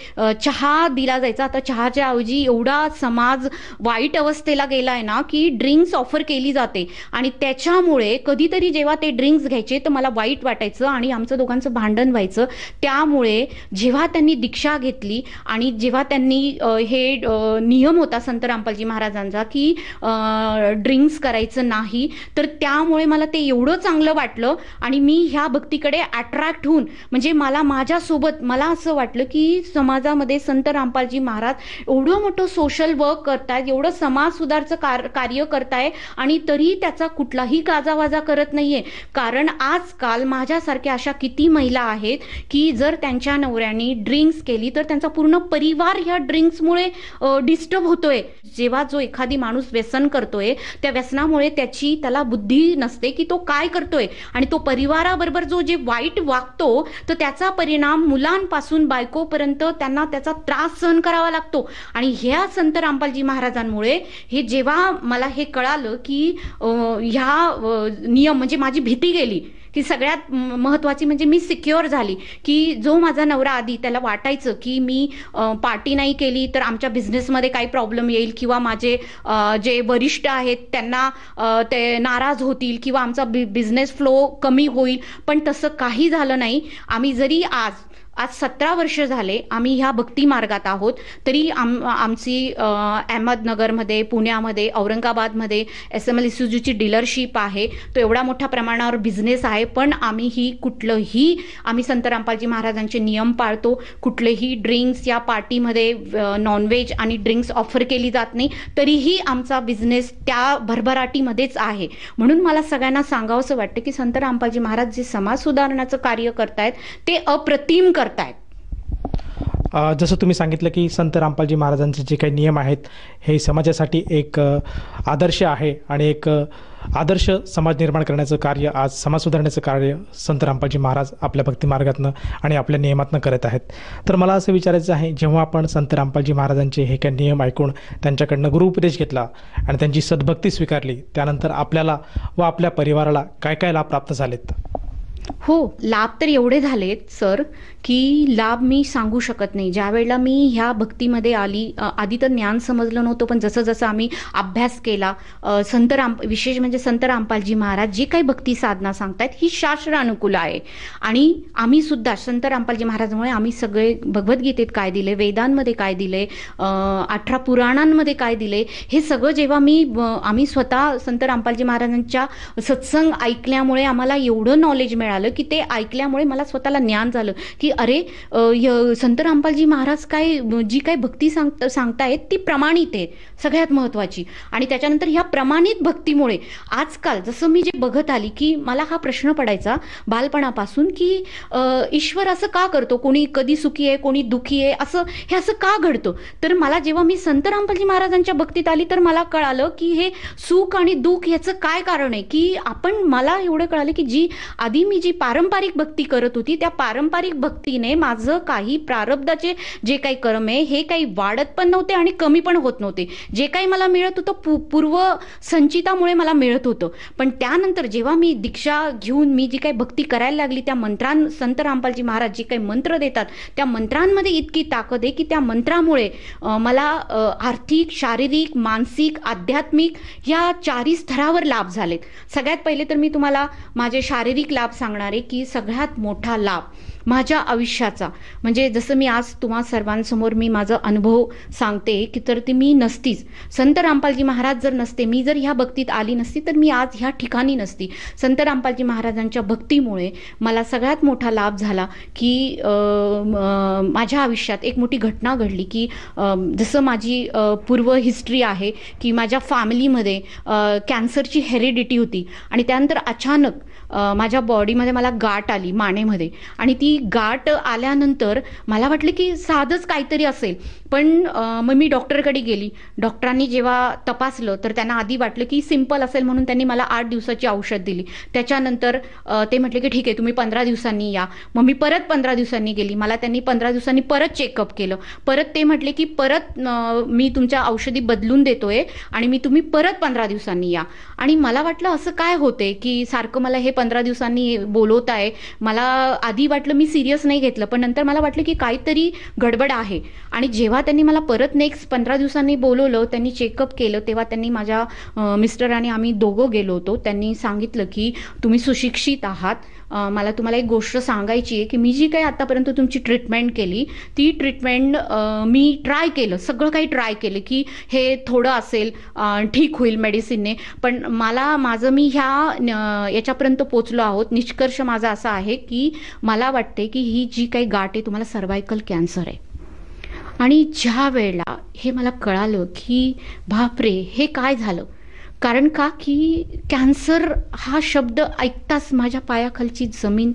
चहा दिला जायचा आता चहाच्या ऐवजी एवढा समाज वाईट अवस्थेला गेला आहे ना की ड्रिंक्स ऑफर केली जाते आणि त्याच्यामुळे कधीतरी जेव्हा ते ड्रिंक्स घ्यायचे तर मला वाईट वाटायचं आणि आमचं दोघांचं भांडण व्हायचं त्यामुळे जेव्हा त्यांनी दीक्षा घेतली आणि जेव्हा त्यांनी हे नियम होता संत रामपालजी महाराजांचा की ड्रिंक्स करायचं नाही तर त्यामुळे मला ते एवढं चांगलं वाटलं आणि मी ह्या भक्तीकडे अट्रॅक्ट होऊन म्हणजे मला माझ्यासोबत मला असं वाटलं की समाजामध्ये संत रामपालजी महाराज एवढं मोठं सोशल वर्क करतायत एवढं समाज सुधारचं कार कार्य करताय आणि तरी त्याचा कुठलाही गाजावाजा करत नाहीये कारण आजकाल माझ्यासारख्या अशा किती महिला आहेत की जर त्यांच्या नवऱ्यांनी ड्रिंक्स केली तर त्यांचा पूर्ण परिवार ह्या ड्रिंक्समुळे डिस्टर्ब होतोय जेव्हा जो एखादी माणूस व्यसन करतोय त्या व्यसनामुळे त्याची त्याला बुद्धी नसते की तो काय करतोय आणि तो परिवार परिवाराबरोबर जो जे वाईट वागतो तर त्याचा परिणाम मुलांपासून बायकोपर्यंत त्यांना त्याचा त्रास सहन करावा लागतो आणि ह्या संत रामपालजी महाराजांमुळे हे जेव्हा मला हे कळालं की ह्या नियम म्हणजे माझी भीती गेली की सगळ्यात महत्त्वाची म्हणजे मी सिक्युअर झाली की जो माझा नवरा आधी त्याला वाटायचं की मी पार्टी नाही केली तर आमच्या बिझनेसमध्ये काही प्रॉब्लेम येईल किंवा माझे जे वरिष्ठ आहेत त्यांना ते नाराज होतील किंवा आमचा बिझनेस फ्लो कमी होईल पण तसं काही झालं नाही आम्ही जरी आज आज सतरा वर्ष झाले आम्ही ह्या भक्ती मार्गात आहोत तरी आम आमची अहमदनगरमध्ये पुण्यामध्ये औरंगाबादमध्ये एस एम एल इस्युजूची डीलरशिप आहे तो एवढा मोठ्या प्रमाणावर बिझनेस आहे पण आम्ही ही कुठलंही आम्ही संत रामपालजी महाराजांचे नियम पाळतो कुठलेही ड्रिंक्स या पार्टीमध्ये नॉनव्हेज आणि ड्रिंक्स ऑफर केली जात नाही तरीही आमचा बिझनेस त्या भरभराटीमध्येच आहे म्हणून मला सगळ्यांना सांगावंसं वाटतं की संत रामपालजी महाराज जे समाज सुधारणाचं कार्य करतायत ते अप्रतिम करतायत जसं तुम्ही सांगितलं की संत रामपालजी महाराजांचे जे काही नियम आहेत हे समाजासाठी एक आदर्श आहे आणि एक आदर्श समाज निर्माण करण्याचं कार्य आज समाज सुधारण्याचं कार्य संत रामपालजी महाराज आपल्या भक्ती मार्गातनं आणि आपल्या नियमातनं करत आहेत तर मला असं विचारायचं आहे जेव्हा आपण संत रामपालजी महाराजांचे हे काही नियम ऐकून त्यांच्याकडनं गुरुपदेश घेतला आणि त्यांची सद्भक्ती स्वीकारली त्यानंतर आपल्याला व आपल्या परिवाराला काय काय लाभ प्राप्त झालेत हो लाभ तर एवढे झालेत सर की लाभ मी सांगू शकत नाही ज्या वेळेला मी ह्या भक्तीमध्ये आली आधी तर ज्ञान समजलं नव्हतं पण जसं जसं आम्ही अभ्यास केला संत राम विशेष म्हणजे संत रामपालजी महाराज जे काही भक्ती साधना सांगतायत ही शास्त्र अनुकूल आहे आणि आम्ही सुद्धा संत रामपालजी महाराजामुळे आम्ही सगळे भगवद्गीतेत काय दिले वेदांमध्ये काय दिले अठरा पुराणांमध्ये काय दिले हे सगळं जेव्हा मी आम्ही स्वतः संत रामपालजी महाराजांच्या सत्संग ऐकल्यामुळे आम्हाला एवढं नॉलेज मिळालं की ते ऐकल्यामुळे मला स्वतःला ज्ञान झालं की अरे संत रामपालजी महाराज काय जी काय भक्ती सांग सांगतायत ती प्रमाणित आहे सगळ्यात महत्त्वाची आणि त्याच्यानंतर ह्या प्रमाणित भक्तीमुळे आजकाल जसं मी जे बघत आली की मला हा प्रश्न पडायचा बालपणापासून की ईश्वर असं का करतो कोणी कधी सुखी आहे कोणी दुखी आहे असं हे असं का घडतं तर मला जेव्हा मी संत रामपालजी महाराजांच्या भक्तीत आली तर मला कळालं की हे सुख आणि दुःख याचं काय कारण आहे की आपण मला एवढं कळालं की जी आधी मी जी पारंपरिक भक्ती करत होती त्या पारंपरिक भक्तीने माझं काही प्रारब्धाचे जे काही कर्म आहे हे काही वाढत पण नव्हते आणि कमी पण होत नव्हते जे काही मला मिळत होतं पू पूर्व संचितामुळे मला मिळत होतं पण त्यानंतर जेव्हा मी दीक्षा घेऊन मी जी काही भक्ती करायला लागली त्या मंत्रां संत रामपालजी महाराज जी काही मंत्र देतात त्या मंत्रांमध्ये इतकी ताकद आहे की त्या मंत्रामुळे मला आर्थिक शारीरिक मानसिक आध्यात्मिक या चारी स्तरावर लाभ झालेत सगळ्यात पहिले तर मी तुम्हाला माझे शारीरिक लाभ सांगणार सांगणारे की सगळ्यात मोठा लाभ माझ्या आयुष्याचा म्हणजे जसं मी आज तुम्हा सर्वांसमोर मी माझा अनुभव सांगते की तर ती मी नसतीच संत रामपालजी महाराज जर नसते मी जर ह्या भक्तीत आली नसती तर मी आज ह्या ठिकाणी नसती संत रामपालजी महाराजांच्या भक्तीमुळे मला सगळ्यात मोठा लाभ झाला की माझ्या आयुष्यात एक मोठी घटना घडली की जसं माझी पूर्व हिस्ट्री आहे की माझ्या फॅमिलीमध्ये कॅन्सरची हेरिडिटी होती आणि त्यानंतर अचानक माझ्या बॉडीमध्ये मला गाठ आली मानेमध्ये आणि ती गाठ आल्यानंतर मला वाटलं की साधंच काहीतरी असेल पण मग मी डॉक्टरकडे गेली डॉक्टरांनी जेव्हा तपासलं तर त्यांना आधी वाटलं की सिम्पल असेल म्हणून त्यांनी मला आठ दिवसाची औषध दिली त्याच्यानंतर ते म्हटले की ठीक आहे तुम्ही पंधरा दिवसांनी या मग मी परत पंधरा दिवसांनी गेली मला त्यांनी पंधरा दिवसांनी परत चेकअप केलं परत ते म्हटले की परत मी तुमच्या औषधी बदलून देतोय आणि मी तुम्ही परत पंधरा दिवसांनी या आणि मला वाटलं असं काय होते की सारखं मला हे पंधरा दिवसांनी बोलवत आहे मला आधी वाटलं मी सिरियस नाही घेतलं पण नंतर मला वाटलं की काहीतरी गडबड आहे आणि जेव्हा त्यांनी मला परत नेक्स्ट पंधरा दिवसांनी बोलवलं त्यांनी चेकअप केलं तेव्हा त्यांनी माझ्या मिस्टर आणि आम्ही दोघं गेलो होतो त्यांनी सांगितलं की तुम्ही सुशिक्षित आहात मला तुम्हाला एक गोष्ट सांगायची आहे की मी जी काही आतापर्यंत तुमची ट्रीटमेंट केली ती ट्रीटमेंट मी ट्राय केलं सगळं काही ट्राय केलं की हे थोडं असेल ठीक होईल मेडिसिनने पण मला माझं मी ह्या याच्यापर्यंत पोचलो आहोत निष्कर्ष माझा असा आहे की मला वाटते की ही जी काही गाठ आहे तुम्हाला सर्वायकल कॅन्सर आहे आणि ज्या वेळेला हे मला कळालं की बापरे हे काय झालं कारण का की कॅन्सर हा शब्द ऐकताच माझ्या पायाखालची जमीन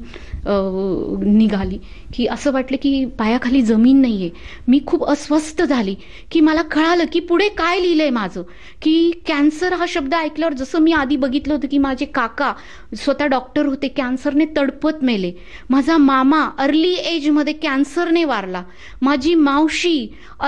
निघाली की असं वाटलं की पायाखाली जमीन नाही आहे मी खूप अस्वस्थ झाली की मला कळालं की पुढे काय लिहिलं आहे माझं की कॅन्सर हा शब्द ऐकल्यावर जसं मी आधी बघितलं होतं की माझे काका स्वतः डॉक्टर होते कॅन्सरने तडपत मेले माझा मामा अर्ली एजमध्ये कॅन्सरने वारला माझी मावशी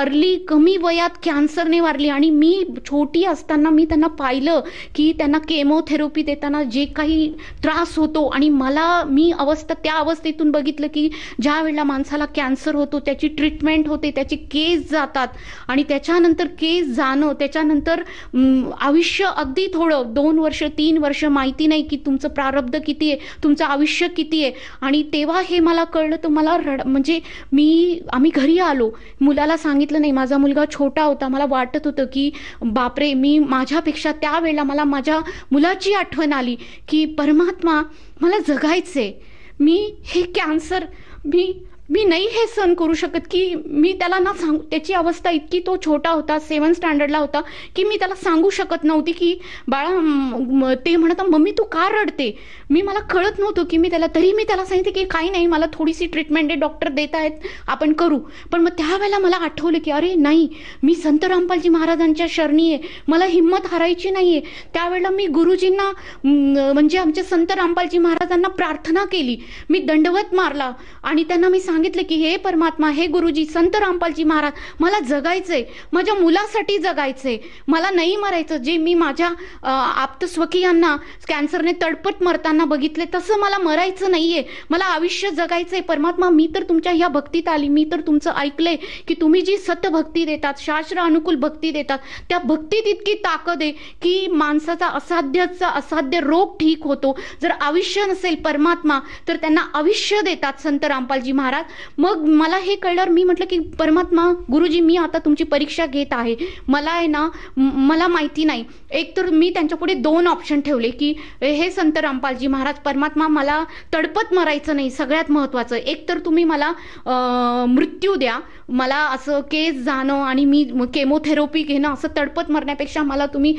अर्ली कमी वयात कॅन्सरने वारली आणि मी छोटी असताना मी त्यांना पाहिलं की त्यांना केमोथेरपी देताना जे काही त्रास होतो आणि मला मी अवस्था त्या अवस्थेतून बघितलं की ज्या वेळेला माणसाला कॅन्सर होतो त्याची ट्रीटमेंट होते त्याची केस जातात आणि त्याच्यानंतर केस जाणं त्याच्यानंतर आयुष्य अगदी थोडं दोन वर्ष तीन वर्ष माहिती नाही की तुमचं प्रारब्ध किती आहे तुमचं आयुष्य किती आहे आणि तेव्हा हे मला कळलं तर मला रड म्हणजे मी आम्ही घरी आलो मुलाला सांगितलं नाही माझा मुलगा छोटा होता मला वाटत होतं की बापरे मी माझ्यापेक्षा त्यावेळेला मला माझ्या मुलाची आठवण आली की परमात्मा मला जगायचं आहे मी हे कॅन्सर मी मी नाही हे सहन करू शकत की मी त्याला ना सांग त्याची अवस्था इतकी तो छोटा होता सेवन स्टँडर्डला होता की मी त्याला सांगू शकत नव्हती की बाळा ते म्हणत मम्मी तू का रडते मी मला कळत नव्हतं की मी त्याला तरी मी त्याला सांगितले की काही नाही मला थोडीशी ट्रीटमेंट आहे डॉक्टर देत आहेत आपण करू पण मग त्यावेळेला मला आठवलं की अरे नाही मी संत रामपालजी महाराजांच्या शरणी आहे मला हिंमत हरायची नाही आहे त्यावेळेला मी गुरुजींना म्हणजे आमच्या संत रामपालजी महाराजांना प्रार्थना केली मी दंडवत मारला आणि त्यांना मी सांग सांगितलं की हे परमात्मा हे गुरुजी संत रामपालजी महाराज मला जगायचंय माझ्या मुलासाठी जगायचंय मला नाही मरायचं जे मी माझ्या आप्त स्वकीयांना कॅन्सरने तडपट मरताना बघितले तसं मला मरायचं नाहीये मला आयुष्य जगायचंय परमात्मा मी तर तुमच्या ह्या भक्तीत आली मी तर तुमचं ऐकलंय की तुम्ही जी सत भक्ती देतात शास्त्र अनुकूल भक्ती देतात त्या भक्तीत इतकी ताकद आहे की माणसाचा असाध्यचा असाध्य रोग ठीक होतो जर आयुष्य नसेल परमात्मा तर त्यांना आयुष्य देतात संत रामपालजी महाराज मग मला हे कळल्यावर मी म्हटलं की परमात्मा गुरुजी मी आता तुमची परीक्षा घेत आहे मला आहे ना मला माहिती नाही एक तर मी त्यांच्यापुढे दोन ऑप्शन ठेवले की हे संत रामपालजी महाराज परमात्मा मला तडपत मरायचं नाही सगळ्यात महत्त्वाचं एक तर तुम्ही मला मृत्यू द्या मला असं केस जाणं आणि मी केमोथेरपी घेणं असं तडपत मरण्यापेक्षा मला तुम्ही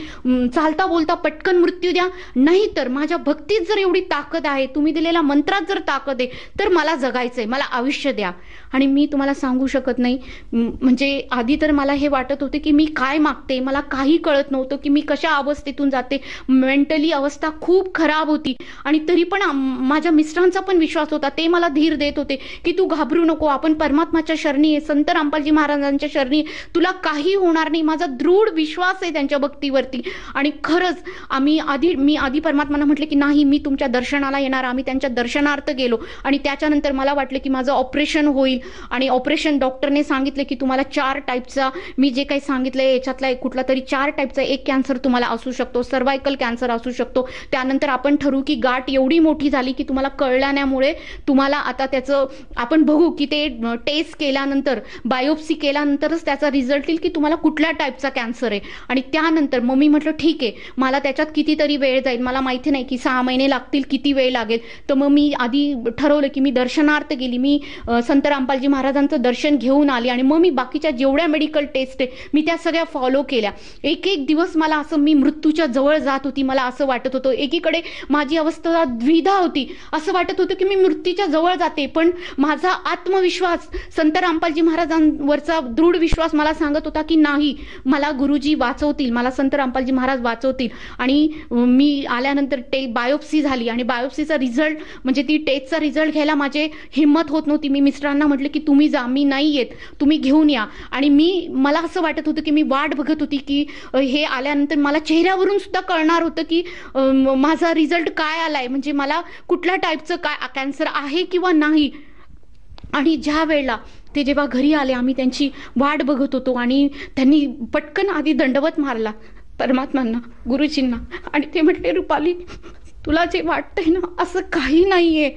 चालता बोलता पटकन मृत्यू द्या नाही तर माझ्या भक्तीत जर एवढी ताकद आहे तुम्ही दिलेल्या मंत्रात जर ताकद आहे तर मला जगायचंय मला आयुष्य 是的，आणि मी तुम्हाला सांगू शकत नाही म्हणजे आधी तर मला हे वाटत होते की मी काय मागते मला काही कळत नव्हतं की मी कशा अवस्थेतून जाते मेंटली अवस्था खूप खराब होती आणि तरी पण माझ्या मिस्टरांचा पण विश्वास होता ते मला धीर देत होते की तू घाबरू नको आपण परमात्माच्या शरणी आहे संत रामपालजी महाराजांच्या शरणी तुला काही होणार नाही माझा दृढ विश्वास आहे त्यांच्या भक्तीवरती आणि खरंच आम्ही आधी मी आधी परमात्माला म्हटले की नाही मी तुमच्या दर्शनाला येणार आम्ही त्यांच्या दर्शनार्थ गेलो आणि त्याच्यानंतर मला वाटलं की माझं ऑपरेशन होईल आणि ऑपरेशन डॉक्टरने सांगितलं की तुम्हाला चार टाईपचा मी जे काही सांगितलं आहे याच्यातला कुठला तरी चार टाईपचा एक कॅन्सर तुम्हाला असू शकतो सर्वायकल कॅन्सर असू शकतो त्यानंतर आपण ठरू की गाठ एवढी मोठी झाली की तुम्हाला कळल्यामुळे तुम्हाला आता त्याचं आपण बघू की ते टेस्ट केल्यानंतर बायोप्सी केल्यानंतरच त्याचा रिझल्ट येईल की तुम्हाला कुठल्या टाईपचा कॅन्सर आहे आणि त्यानंतर मग मी म्हटलं ठीक आहे मला त्याच्यात कितीतरी वेळ जाईल मला माहिती नाही की सहा महिने लागतील किती वेळ लागेल तर मग मी आधी ठरवलं की मी दर्शनार्थ गेली मी संत राम रामपालजी महाराजांचं दर्शन घेऊन आले आणि मग मी बाकीच्या जेवढ्या मेडिकल टेस्ट आहे मी त्या सगळ्या फॉलो केल्या एक एक दिवस मला असं मी मृत्यूच्या जवळ जात होती मला असं वाटत होतं एकीकडे माझी अवस्था द्विधा होती असं वाटत होतं की मी मृत्यूच्या जवळ जाते पण माझा आत्मविश्वास संत रामपालजी महाराजांवरचा दृढ विश्वास मला सांगत होता की नाही मला गुरुजी वाचवतील मला संत रामपालजी महाराज वाचवतील आणि मी आल्यानंतर टे बायोप्सी झाली आणि बायोप्सीचा रिझल्ट म्हणजे ती टेस्टचा रिझल्ट घ्यायला माझे हिंमत होत नव्हती मी मिस्टरांना म्हटलं की तुम्ही जा मी नाही येत तुम्ही घेऊन या आणि मी मला असं वाटत होतं की मी वाट बघत होती की हे आल्यानंतर मला चेहऱ्यावरून सुद्धा कळणार होतं की माझा रिझल्ट काय आलाय म्हणजे मला कुठल्या टाईपचं काय कॅन्सर आहे किंवा नाही आणि ज्या वेळेला ते जेव्हा घरी आले आम्ही त्यांची वाट बघत होतो आणि त्यांनी पटकन आधी दंडवत मारला परमात्मांना गुरुजींना आणि ते म्हटले रुपाली तुला जे वाटतंय ना असं काही नाहीये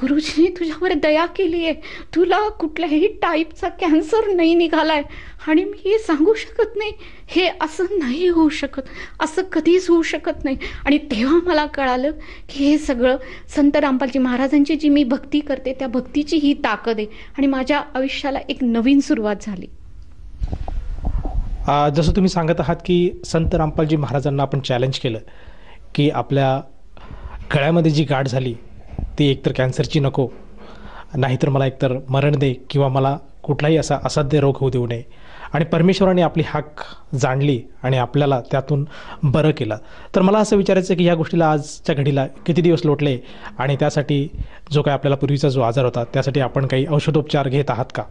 गुरुजीने तुझ्यावर दया केली आहे तुला कुठल्याही टाईपचा कॅन्सर नाही निघालाय आणि मी हे सांगू शकत नाही हे असं नाही होऊ शकत असं कधीच होऊ शकत नाही आणि तेव्हा मला कळालं की हे सगळं संत रामपालजी महाराजांची जी मी भक्ती करते त्या भक्तीची ही ताकद आहे आणि माझ्या आयुष्याला एक नवीन सुरुवात झाली जसं तुम्ही सांगत आहात की संत रामपालजी महाराजांना आपण चॅलेंज केलं की आपल्या गळ्यामध्ये जी गाठ झाली ती एकतर कॅन्सरची नको नाहीतर मला एकतर मरण दे किंवा मला कुठलाही असा असाध्य रोग होऊ देऊ नये आणि परमेश्वराने आपली हाक जाणली आणि आपल्याला त्यातून बरं केलं तर मला असं विचारायचं की ह्या गोष्टीला आजच्या घडीला किती दिवस लोटले आणि त्यासाठी जो काय आपल्याला पूर्वीचा जो आजार होता त्यासाठी आपण काही औषधोपचार घेत आहात का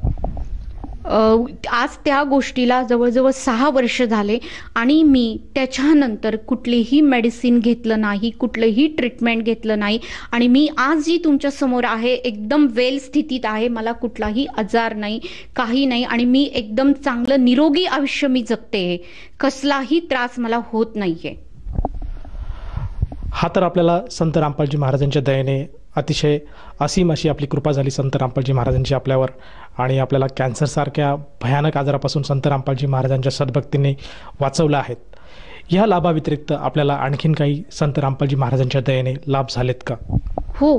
आज त्या गोष्टीला जवळजवळ सहा वर्ष झाले आणि मी त्याच्यानंतर कुठलीही मेडिसिन घेतलं नाही कुठलंही ट्रीटमेंट घेतलं नाही आणि मी आज जी तुमच्या समोर आहे एकदम वेल स्थितीत आहे मला कुठलाही आजार नाही काही नाही आणि मी एकदम चांगलं निरोगी आयुष्य मी जगते कसलाही त्रास मला होत नाहीये हा तर आपल्याला संत रामपालजी महाराजांच्या दयेने अतिशय असीम अशी आपली कृपा झाली संत रामपालजी महाराजांची आपल्यावर आणि आपल्याला कॅन्सरसारख्या भयानक आजारापासून संत रामपालजी महाराजांच्या सद्भक्तींनी वाचवलं आहेत ह्या लाभाव्यतिरिक्त आपल्याला आणखीन काही संत रामपालजी महाराजांच्या दयेने लाभ झालेत का हो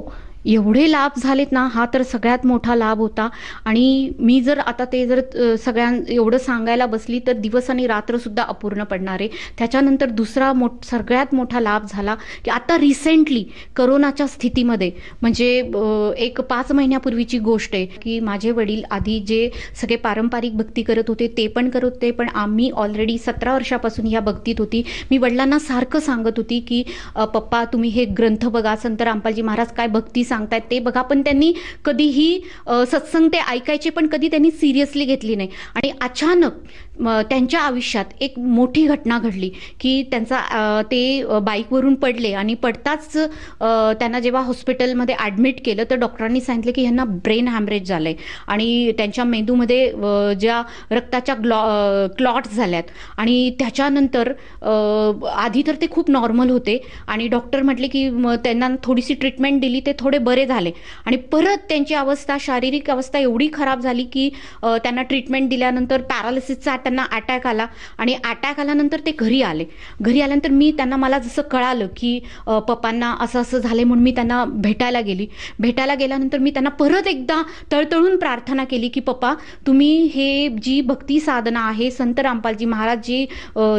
एवढे लाभ झालेत ना हा तर सगळ्यात मोठा लाभ होता आणि मी जर आता ते जर सगळ्यां एवढं सांगायला बसली तर दिवस आणि रात्रसुद्धा अपूर्ण पडणार आहे त्याच्यानंतर दुसरा मो सगळ्यात मोठा लाभ झाला की आता रिसेंटली करोनाच्या स्थितीमध्ये म्हणजे एक पाच महिन्यापूर्वीची गोष्ट आहे की माझे वडील आधी जे सगळे पारंपरिक भक्ती करत होते ते पण करत होते पण आम्ही ऑलरेडी सतरा वर्षापासून ह्या भक्तीत होती मी वडिलांना सारखं सांगत होती की पप्पा तुम्ही हे ग्रंथ बघा संत रामपालजी महाराज काय भक्ती सांगतायत ते बघा पण त्यांनी कधीही सत्संग ते ऐकायचे पण कधी त्यांनी सिरियसली घेतली नाही आणि अचानक त्यांच्या आयुष्यात एक मोठी घटना घडली की त्यांचा ते बाईकवरून पडले आणि पडताच त्यांना जेव्हा हॉस्पिटलमध्ये ॲडमिट केलं तर डॉक्टरांनी सांगितलं की ह्यांना ब्रेन हॅमरेज झालं आहे आणि त्यांच्या मेंदूमध्ये ज्या रक्ताच्या ग्लॉ क्लॉट्स झाल्यात आणि त्याच्यानंतर आधी तर ते खूप नॉर्मल होते आणि डॉक्टर म्हटले की त्यांना थोडीशी ट्रीटमेंट दिली ते थोडे बरे झाले आणि परत त्यांची अवस्था शारीरिक अवस्था एवढी खराब झाली की त्यांना ट्रीटमेंट दिल्यानंतर पॅरालिसिसचा त्यांना अटॅक आला आणि अटॅक आल्यानंतर ते घरी आले घरी आल्यानंतर मी त्यांना मला जसं कळालं की पप्पांना असं असं झालं म्हणून मी त्यांना भेटायला गेली भेटायला गेल्यानंतर मी त्यांना परत एकदा तळतळून प्रार्थना केली की पप्पा तुम्ही हे जी भक्ती साधना आहे संत रामपालजी महाराज जी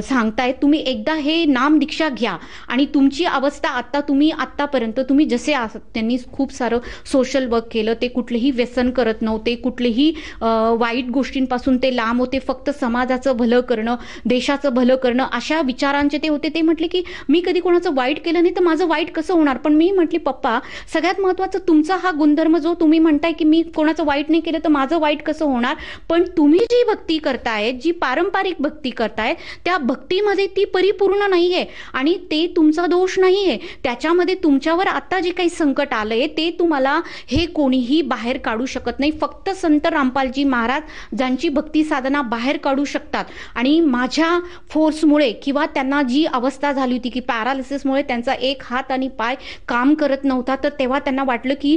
सांगतायत तुम्ही एकदा हे नाम दीक्षा घ्या आणि तुमची अवस्था आत्ता तुम्ही आत्तापर्यंत तुम्ही जसे आहात त्यांनी खूप सारं सोशल वर्क केलं ते कुठलेही व्यसन करत नव्हते कुठलेही वाईट गोष्टींपासून ते लांब होते फक्त समाज समाजाचं भलं करणं देशाचं भलं करणं अशा विचारांचे ते होते ते म्हटले की मी कधी कोणाचं वाईट केलं नाही तर माझं वाईट कसं होणार पण मी म्हटली पप्पा सगळ्यात महत्वाचं तुमचा हा गुणधर्म जो तुम्ही म्हणताय की मी कोणाचं वाईट नाही केलं तर माझं वाईट कसं होणार पण तुम्ही जी भक्ती करतायत जी पारंपरिक भक्ती करतायत त्या भक्तीमध्ये ती परिपूर्ण नाहीये आणि ते तुमचा दोष नाहीये त्याच्यामध्ये तुमच्यावर आता जे काही संकट आलंय ते तुम्हाला हे कोणीही बाहेर काढू शकत नाही फक्त संत रामपालजी महाराज ज्यांची भक्ती साधना बाहेर काढू पडू शकतात आणि माझ्या फोर्समुळे किंवा त्यांना जी अवस्था झाली होती की पॅरालिसिसमुळे त्यांचा एक हात आणि पाय काम करत नव्हता तर तेव्हा त्यांना वाटलं की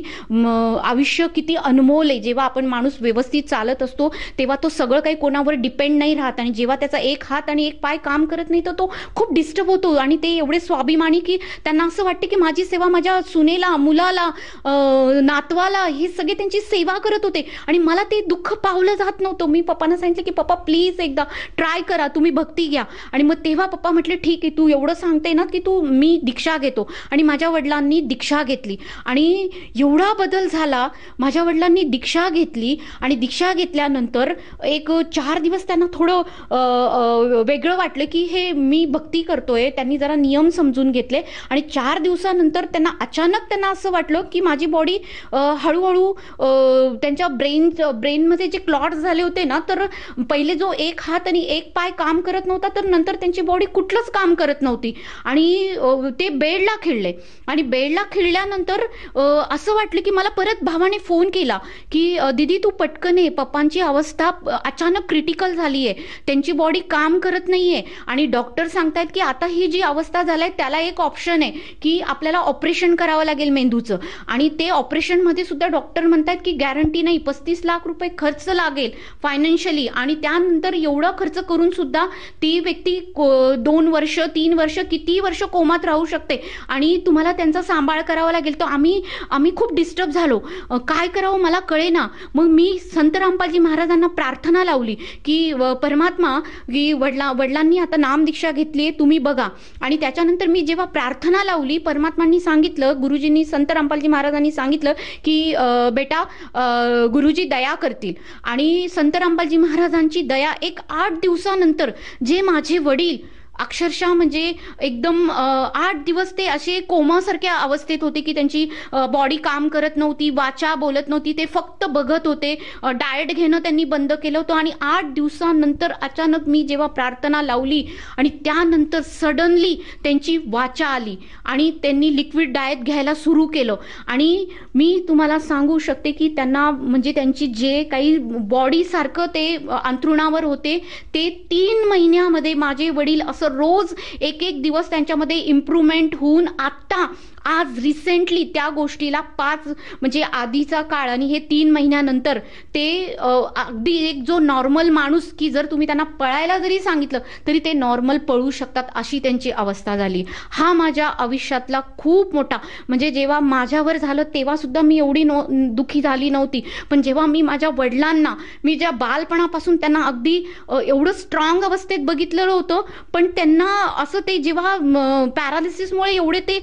आयुष्य किती अनमोल आहे जेव्हा आपण माणूस व्यवस्थित चालत असतो तेव्हा तो सगळं काही कोणावर डिपेंड नाही राहत आणि जेव्हा त्याचा एक हात आणि एक पाय काम करत नाही तर तो खूप डिस्टर्ब होतो आणि ते एवढे स्वाभिमानी की त्यांना असं वाटतं की माझी सेवा माझ्या सुनेला मुलाला नातवाला हे सगळे त्यांची सेवा करत होते आणि मला ते दुःख पावलं जात नव्हतं मी पप्पांना सांगितलं की पप्पा प्लीज एकदा ट्राय करा तुम्ही भक्ती घ्या आणि मग तेव्हा पप्पा म्हटले ठीक आहे तू एवढं सांगते ना की तू मी दीक्षा घेतो आणि माझ्या वडिलांनी दीक्षा घेतली आणि एवढा बदल झाला माझ्या वडिलांनी दीक्षा घेतली आणि दीक्षा घेतल्यानंतर एक चार दिवस त्यांना थोडं वेगळं वाटलं की हे मी भक्ती करतोय त्यांनी जरा नियम समजून घेतले आणि चार दिवसानंतर त्यांना अचानक त्यांना असं वाटलं की माझी बॉडी हळूहळू त्यांच्या ब्रेन ब्रेनमध्ये जे क्लॉट झाले होते ना तर पहिले जो एक हात आणि एक पाय काम करत नव्हता तर नंतर त्यांची बॉडी कुठलंच काम करत नव्हती आणि ते बेडला खेळले आणि बेडला खेळल्यानंतर असं वाटलं की मला परत भावाने फोन केला की दिदी तू पटकन ये पप्पांची अवस्था अचानक क्रिटिकल झाली आहे त्यांची बॉडी काम करत नाहीये आणि डॉक्टर सांगतायत की आता ही जी अवस्था झाली त्याला एक ऑप्शन आहे की आपल्याला ऑपरेशन करावं लागेल मेंदूचं आणि ते ऑपरेशनमध्ये सुद्धा डॉक्टर म्हणतात की गॅरंटी नाही पस्तीस लाख रुपये खर्च लागेल फायनान्शियली आणि त्यानंतर एवढा खर्च करून सुद्धा ती व्यक्ती दोन वर्ष तीन वर्ष किती वर्ष कोमात राहू शकते आणि तुम्हाला त्यांचा सांभाळ करावा लागेल तर आम्ही आम्ही खूप डिस्टर्ब झालो काय करावं मला कळेना मग मी संत रामपालजी महाराजांना प्रार्थना लावली की परमात्मा की वडला वडिलांनी आता नाम दीक्षा घेतली आहे तुम्ही बघा आणि त्याच्यानंतर मी जेव्हा प्रार्थना लावली परमात्मांनी सांगितलं गुरुजींनी संत रामपालजी महाराजांनी सांगितलं की बेटा गुरुजी दया करतील आणि संत रामपालजी महाराजांची दया एक आठ दिवसानंतर जे माझे वडील अक्षरशः म्हणजे एकदम आठ दिवस ते असे कोमासारख्या अवस्थेत होते की त्यांची बॉडी काम करत नव्हती वाचा बोलत नव्हती ते फक्त बघत होते डाएट घेणं त्यांनी बंद केलं होतं आणि आठ दिवसानंतर अचानक मी जेव्हा प्रार्थना लावली आणि त्यानंतर सडनली त्यांची वाचा आली आणि त्यांनी लिक्विड डाएट घ्यायला सुरू केलं आणि मी तुम्हाला सांगू शकते की त्यांना म्हणजे त्यांची जे काही बॉडीसारखं ते अंथरुणावर होते ते तीन महिन्यामध्ये माझे वडील असं रोज एक एक दिवस त्यांच्यामध्ये इम्प्रूव्हमेंट होऊन आत्ता आज रिसेंटली त्या गोष्टीला पाच म्हणजे आधीचा काळ आणि हे तीन महिन्यानंतर ते अगदी एक जो नॉर्मल माणूस की जर तुम्ही त्यांना पळायला जरी सांगितलं तरी ते नॉर्मल पळू शकतात अशी त्यांची अवस्था झाली हा माझ्या आयुष्यातला खूप मोठा म्हणजे जेव्हा माझ्यावर झालं तेव्हा सुद्धा मी एवढी नो दुखी झाली नव्हती पण जेव्हा मी माझ्या वडिलांना मी ज्या बालपणापासून त्यांना अगदी एवढं स्ट्रॉंग अवस्थेत बघितलेलं होतं पण त्यांना असं ते जेव्हा पॅरालिसिसमुळे एवढे ते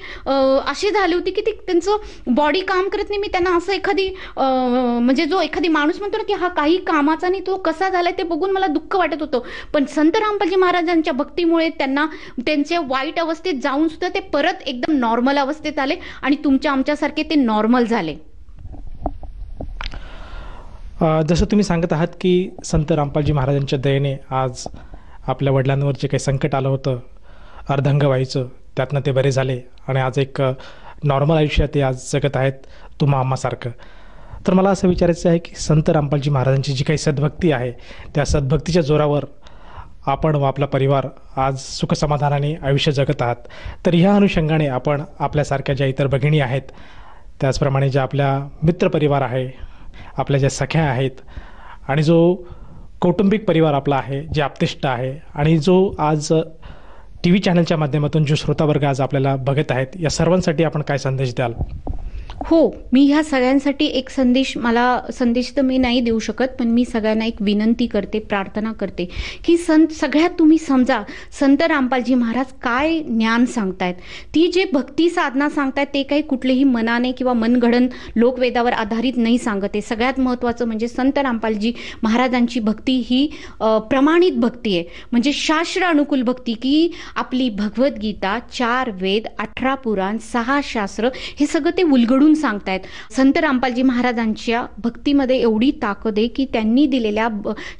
अशी झाली होती की ती त्यांचं बॉडी काम करत नाही मी त्यांना असं एखादी म्हणजे जो एखादी माणूस म्हणतो ना की हा काही कामाचा नाही तो कसा झालाय ते बघून मला दुःख वाटत होतं पण संत रामपालजी महाराजांच्या भक्तीमुळे त्यांना त्यांच्या वाईट अवस्थेत जाऊन सुद्धा ते परत एकदम नॉर्मल अवस्थेत आले आणि तुमच्या आमच्यासारखे ते नॉर्मल झाले जसं तुम्ही सांगत आहात की संत रामपालजी महाराजांच्या दयेने आज आपल्या वडिलांवर जे काही संकट आलं होतं अर्धंग व्हायचं त्यातनं ते बरे झाले आणि आज एक नॉर्मल आयुष्य ते आज जगत आहेत तुम्हा आम्हासारखं तर मला असं विचारायचं आहे की संत रामपालजी महाराजांची जी काही सद्भक्ती आहे त्या सद्भक्तीच्या जोरावर आपण व आपला परिवार आज सुखसमाधानाने आयुष्य जगत आहात तर ह्या अनुषंगाने आपण आपल्यासारख्या ज्या इतर भगिनी आहेत त्याचप्रमाणे ज्या आपल्या मित्रपरिवार आहे आपल्या ज्या सख्या आहेत आणि जो कौटुंबिक परिवार आपला आहे जे आपतिष्ट आहे आणि जो आज टी व्ही चॅनलच्या माध्यमातून जो श्रोतावर्ग आज आपल्याला बघत आहेत या सर्वांसाठी आपण काय संदेश द्याल हो मी ह्या सगळ्यांसाठी एक संदेश मला संदेश तर मी नाही देऊ शकत पण मी सगळ्यांना एक विनंती करते प्रार्थना करते की संत सगळ्यात तुम्ही समजा संत रामपालजी महाराज काय ज्ञान सांगतायत ती जे भक्ती साधना सांगतायत ते काही कुठलेही मनाने किंवा मनगडन लोकवेदावर आधारित नाही सांगत सगळ्यात महत्त्वाचं म्हणजे संत रामपालजी महाराजांची भक्ती ही प्रमाणित भक्ती आहे म्हणजे शास्त्र अनुकूल भक्ती की आपली भगवद्गीता चार वेद अठरा पुराण सहा शास्त्र हे सगळं ते उलगडून उघडून सांगतायत संत रामपालजी महाराजांच्या भक्तीमध्ये एवढी ताकद आहे की त्यांनी दिलेल्या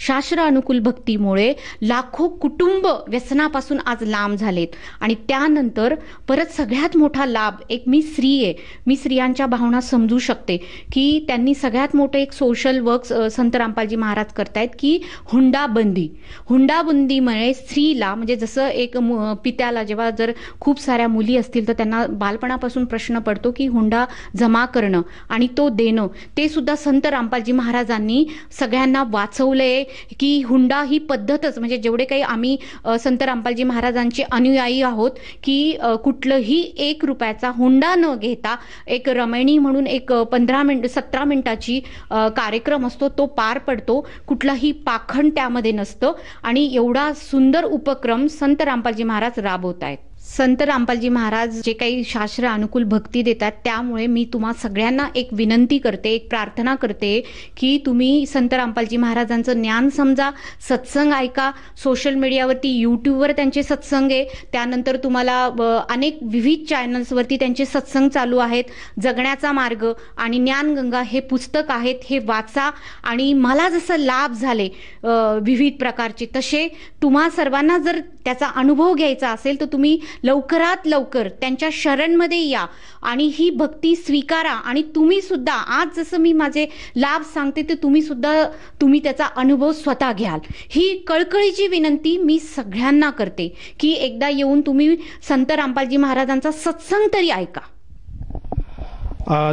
शास्त्र अनुकूल भक्तीमुळे लाखो कुटुंब व्यसनापासून आज लांब झालेत आणि त्यानंतर परत सगळ्यात मोठा लाभ एक मी स्त्री आहे मी स्त्रियांच्या भावना समजू शकते की त्यांनी सगळ्यात मोठं एक सोशल वर्क संत रामपालजी महाराज करतायत की हुंडा बंदी हुंडा बंदीमुळे स्त्रीला म्हणजे जसं एक पित्याला जेव्हा जर खूप साऱ्या मुली असतील तर त्यांना बालपणापासून प्रश्न पडतो की हुंडा जमा करणं आणि तो देणं ते सुद्धा संत रामपालजी महाराजांनी सगळ्यांना वाचवलंय की हुंडा ही पद्धतच म्हणजे जेवढे काही आम्ही संत रामपालजी महाराजांचे अनुयायी आहोत की कुठलंही एक रुपयाचा हुंडा न घेता एक रमणी म्हणून एक पंधरा मिनिट सतरा मिनिटाची कार्यक्रम असतो तो पार पडतो कुठलाही पाखण त्यामध्ये नसतं आणि एवढा सुंदर उपक्रम संत रामपालजी महाराज राबवत आहेत संत रामपालजी महाराज जे काही शास्त्र अनुकूल भक्ती देतात त्यामुळे मी तुम्हा सगळ्यांना एक विनंती करते एक प्रार्थना करते की तुम्ही संत रामपालजी महाराजांचं ज्ञान समजा सत्संग ऐका सोशल मीडियावरती यूट्यूबवर त्यांचे सत्संग आहे त्यानंतर तुम्हाला अनेक विविध चॅनल्सवरती त्यांचे सत्संग चालू आहेत जगण्याचा मार्ग आणि ज्ञानगंगा हे पुस्तक आहेत हे वाचा आणि मला जसं लाभ झाले विविध प्रकारचे तसे तुम्हा सर्वांना जर त्याचा अनुभव घ्यायचा असेल तर तुम्ही लवकरात लवकर त्यांच्या शरणमध्ये या आणि ही भक्ती स्वीकारा आणि तुम्ही सुद्धा आज जसं मी माझे लाभ सांगते ते तुम्ही सुद्धा तुम्ही त्याचा अनुभव स्वतः घ्याल ही कळकळीची विनंती मी सगळ्यांना करते की एकदा येऊन तुम्ही संत रामपालजी महाराजांचा सत्संग तरी ऐका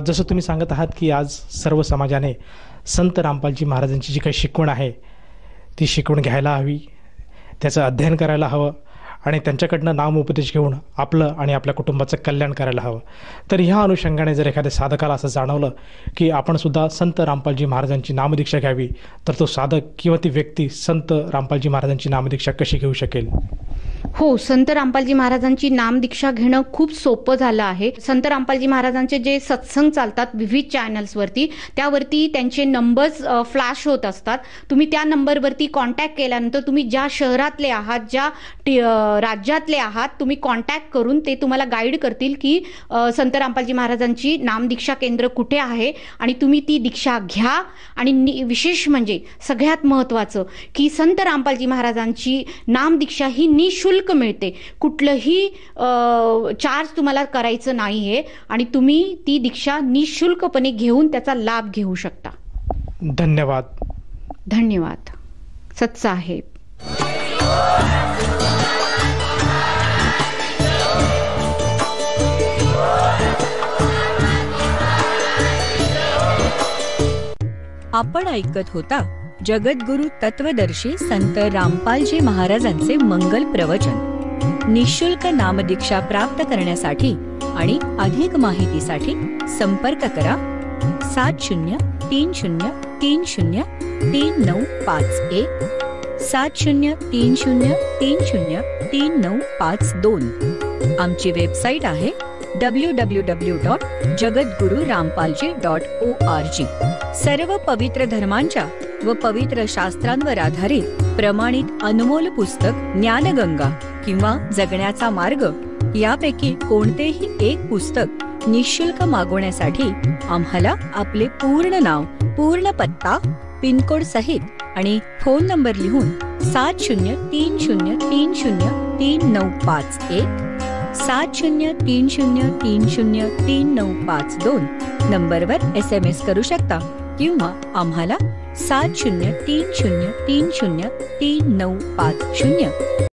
जसं तुम्ही सांगत आहात की आज सर्व समाजाने संत रामपालजी महाराजांची जी काही शिकवण आहे ती शिकवण घ्यायला हवी त्याचं अध्ययन करायला हवं आणि त्यांच्याकडनं उपदेश घेऊन आपलं आणि आपल्या कुटुंबाचं कल्याण करायला हवं तर ह्या अनुषंगाने जर एखाद्या साधकाला असं जाणवलं की आपणसुद्धा संत रामपालजी महाराजांची नामदीक्षा घ्यावी तर तो साधक किंवा ती व्यक्ती संत रामपालजी महाराजांची नामदीक्षा कशी घेऊ शकेल हो संत रामपालजी महाराजांची दीक्षा घेणं खूप सोपं झालं आहे संत रामपालजी महाराजांचे जे सत्संग चालतात विविध चॅनल्सवरती त्यावरती त्यांचे नंबर्स फ्लॅश होत असतात तुम्ही त्या नंबरवरती कॉन्टॅक्ट केल्यानंतर तुम्ही ज्या शहरातले आहात ज्या राज्यातले आहात तुम्ही कॉन्टॅक्ट करून ते तुम्हाला गाईड करतील की संत रामपालजी महाराजांची नामदीक्षा केंद्र कुठे आहे आणि तुम्ही ती दीक्षा घ्या आणि विशेष म्हणजे सगळ्यात महत्त्वाचं की संत रामपालजी महाराजांची नामदीक्षा ही निशुल्क निशुल्क मिळते कुठलंही चार्ज तुम्हाला करायचं नाही आहे आणि तुम्ही ती दीक्षा निशुल्कपणे घेऊन त्याचा लाभ घेऊ शकता धन्यवाद धन्यवाद सत्साहेब आपण ऐकत होता जगद्गुरु तत्वदर्शी संत रामपालजी महाराजांचे मंगल प्रवचन निशुल्क नामदीक्षा प्राप्त करण्यासाठी आणि अधिक माहितीसाठी संपर्क करा सात शून्य तीन शून्य तीन शून्य तीन नऊ पाच एक सात शून्य तीन शून्य तीन शून्य तीन नऊ पाच दोन आमची वेबसाईट आहे डब्ल्यू डब्ल्यू डब्ल्यू डॉट जगद्गुरु रामपालजी डॉट ओ आर जी सर्व पवित्र धर्मांच्या व पवित्र शास्त्रांवर आधारित प्रमाणित अनमोल पुस्तक ज्ञानगंगा किंवा जगण्याचा मार्ग यापैकी कोणतेही एक पुस्तक निशुल्क मागवण्यासाठी आम्हाला आपले पूर्ण नाव पूर्ण पत्ता पिनकोड सहित आणि फोन नंबर लिहून सात शून्य तीन शून्य तीन शून्य तीन नऊ पाच एक सात शून्य तीन शून्य तीन शून्य तीन नऊ पाच दोन नंबरवर एस एम एस करू शकता किंवा आम्हाला सात शून्य तीन शून्य तीन शून्य तीन नऊ पाच शून्य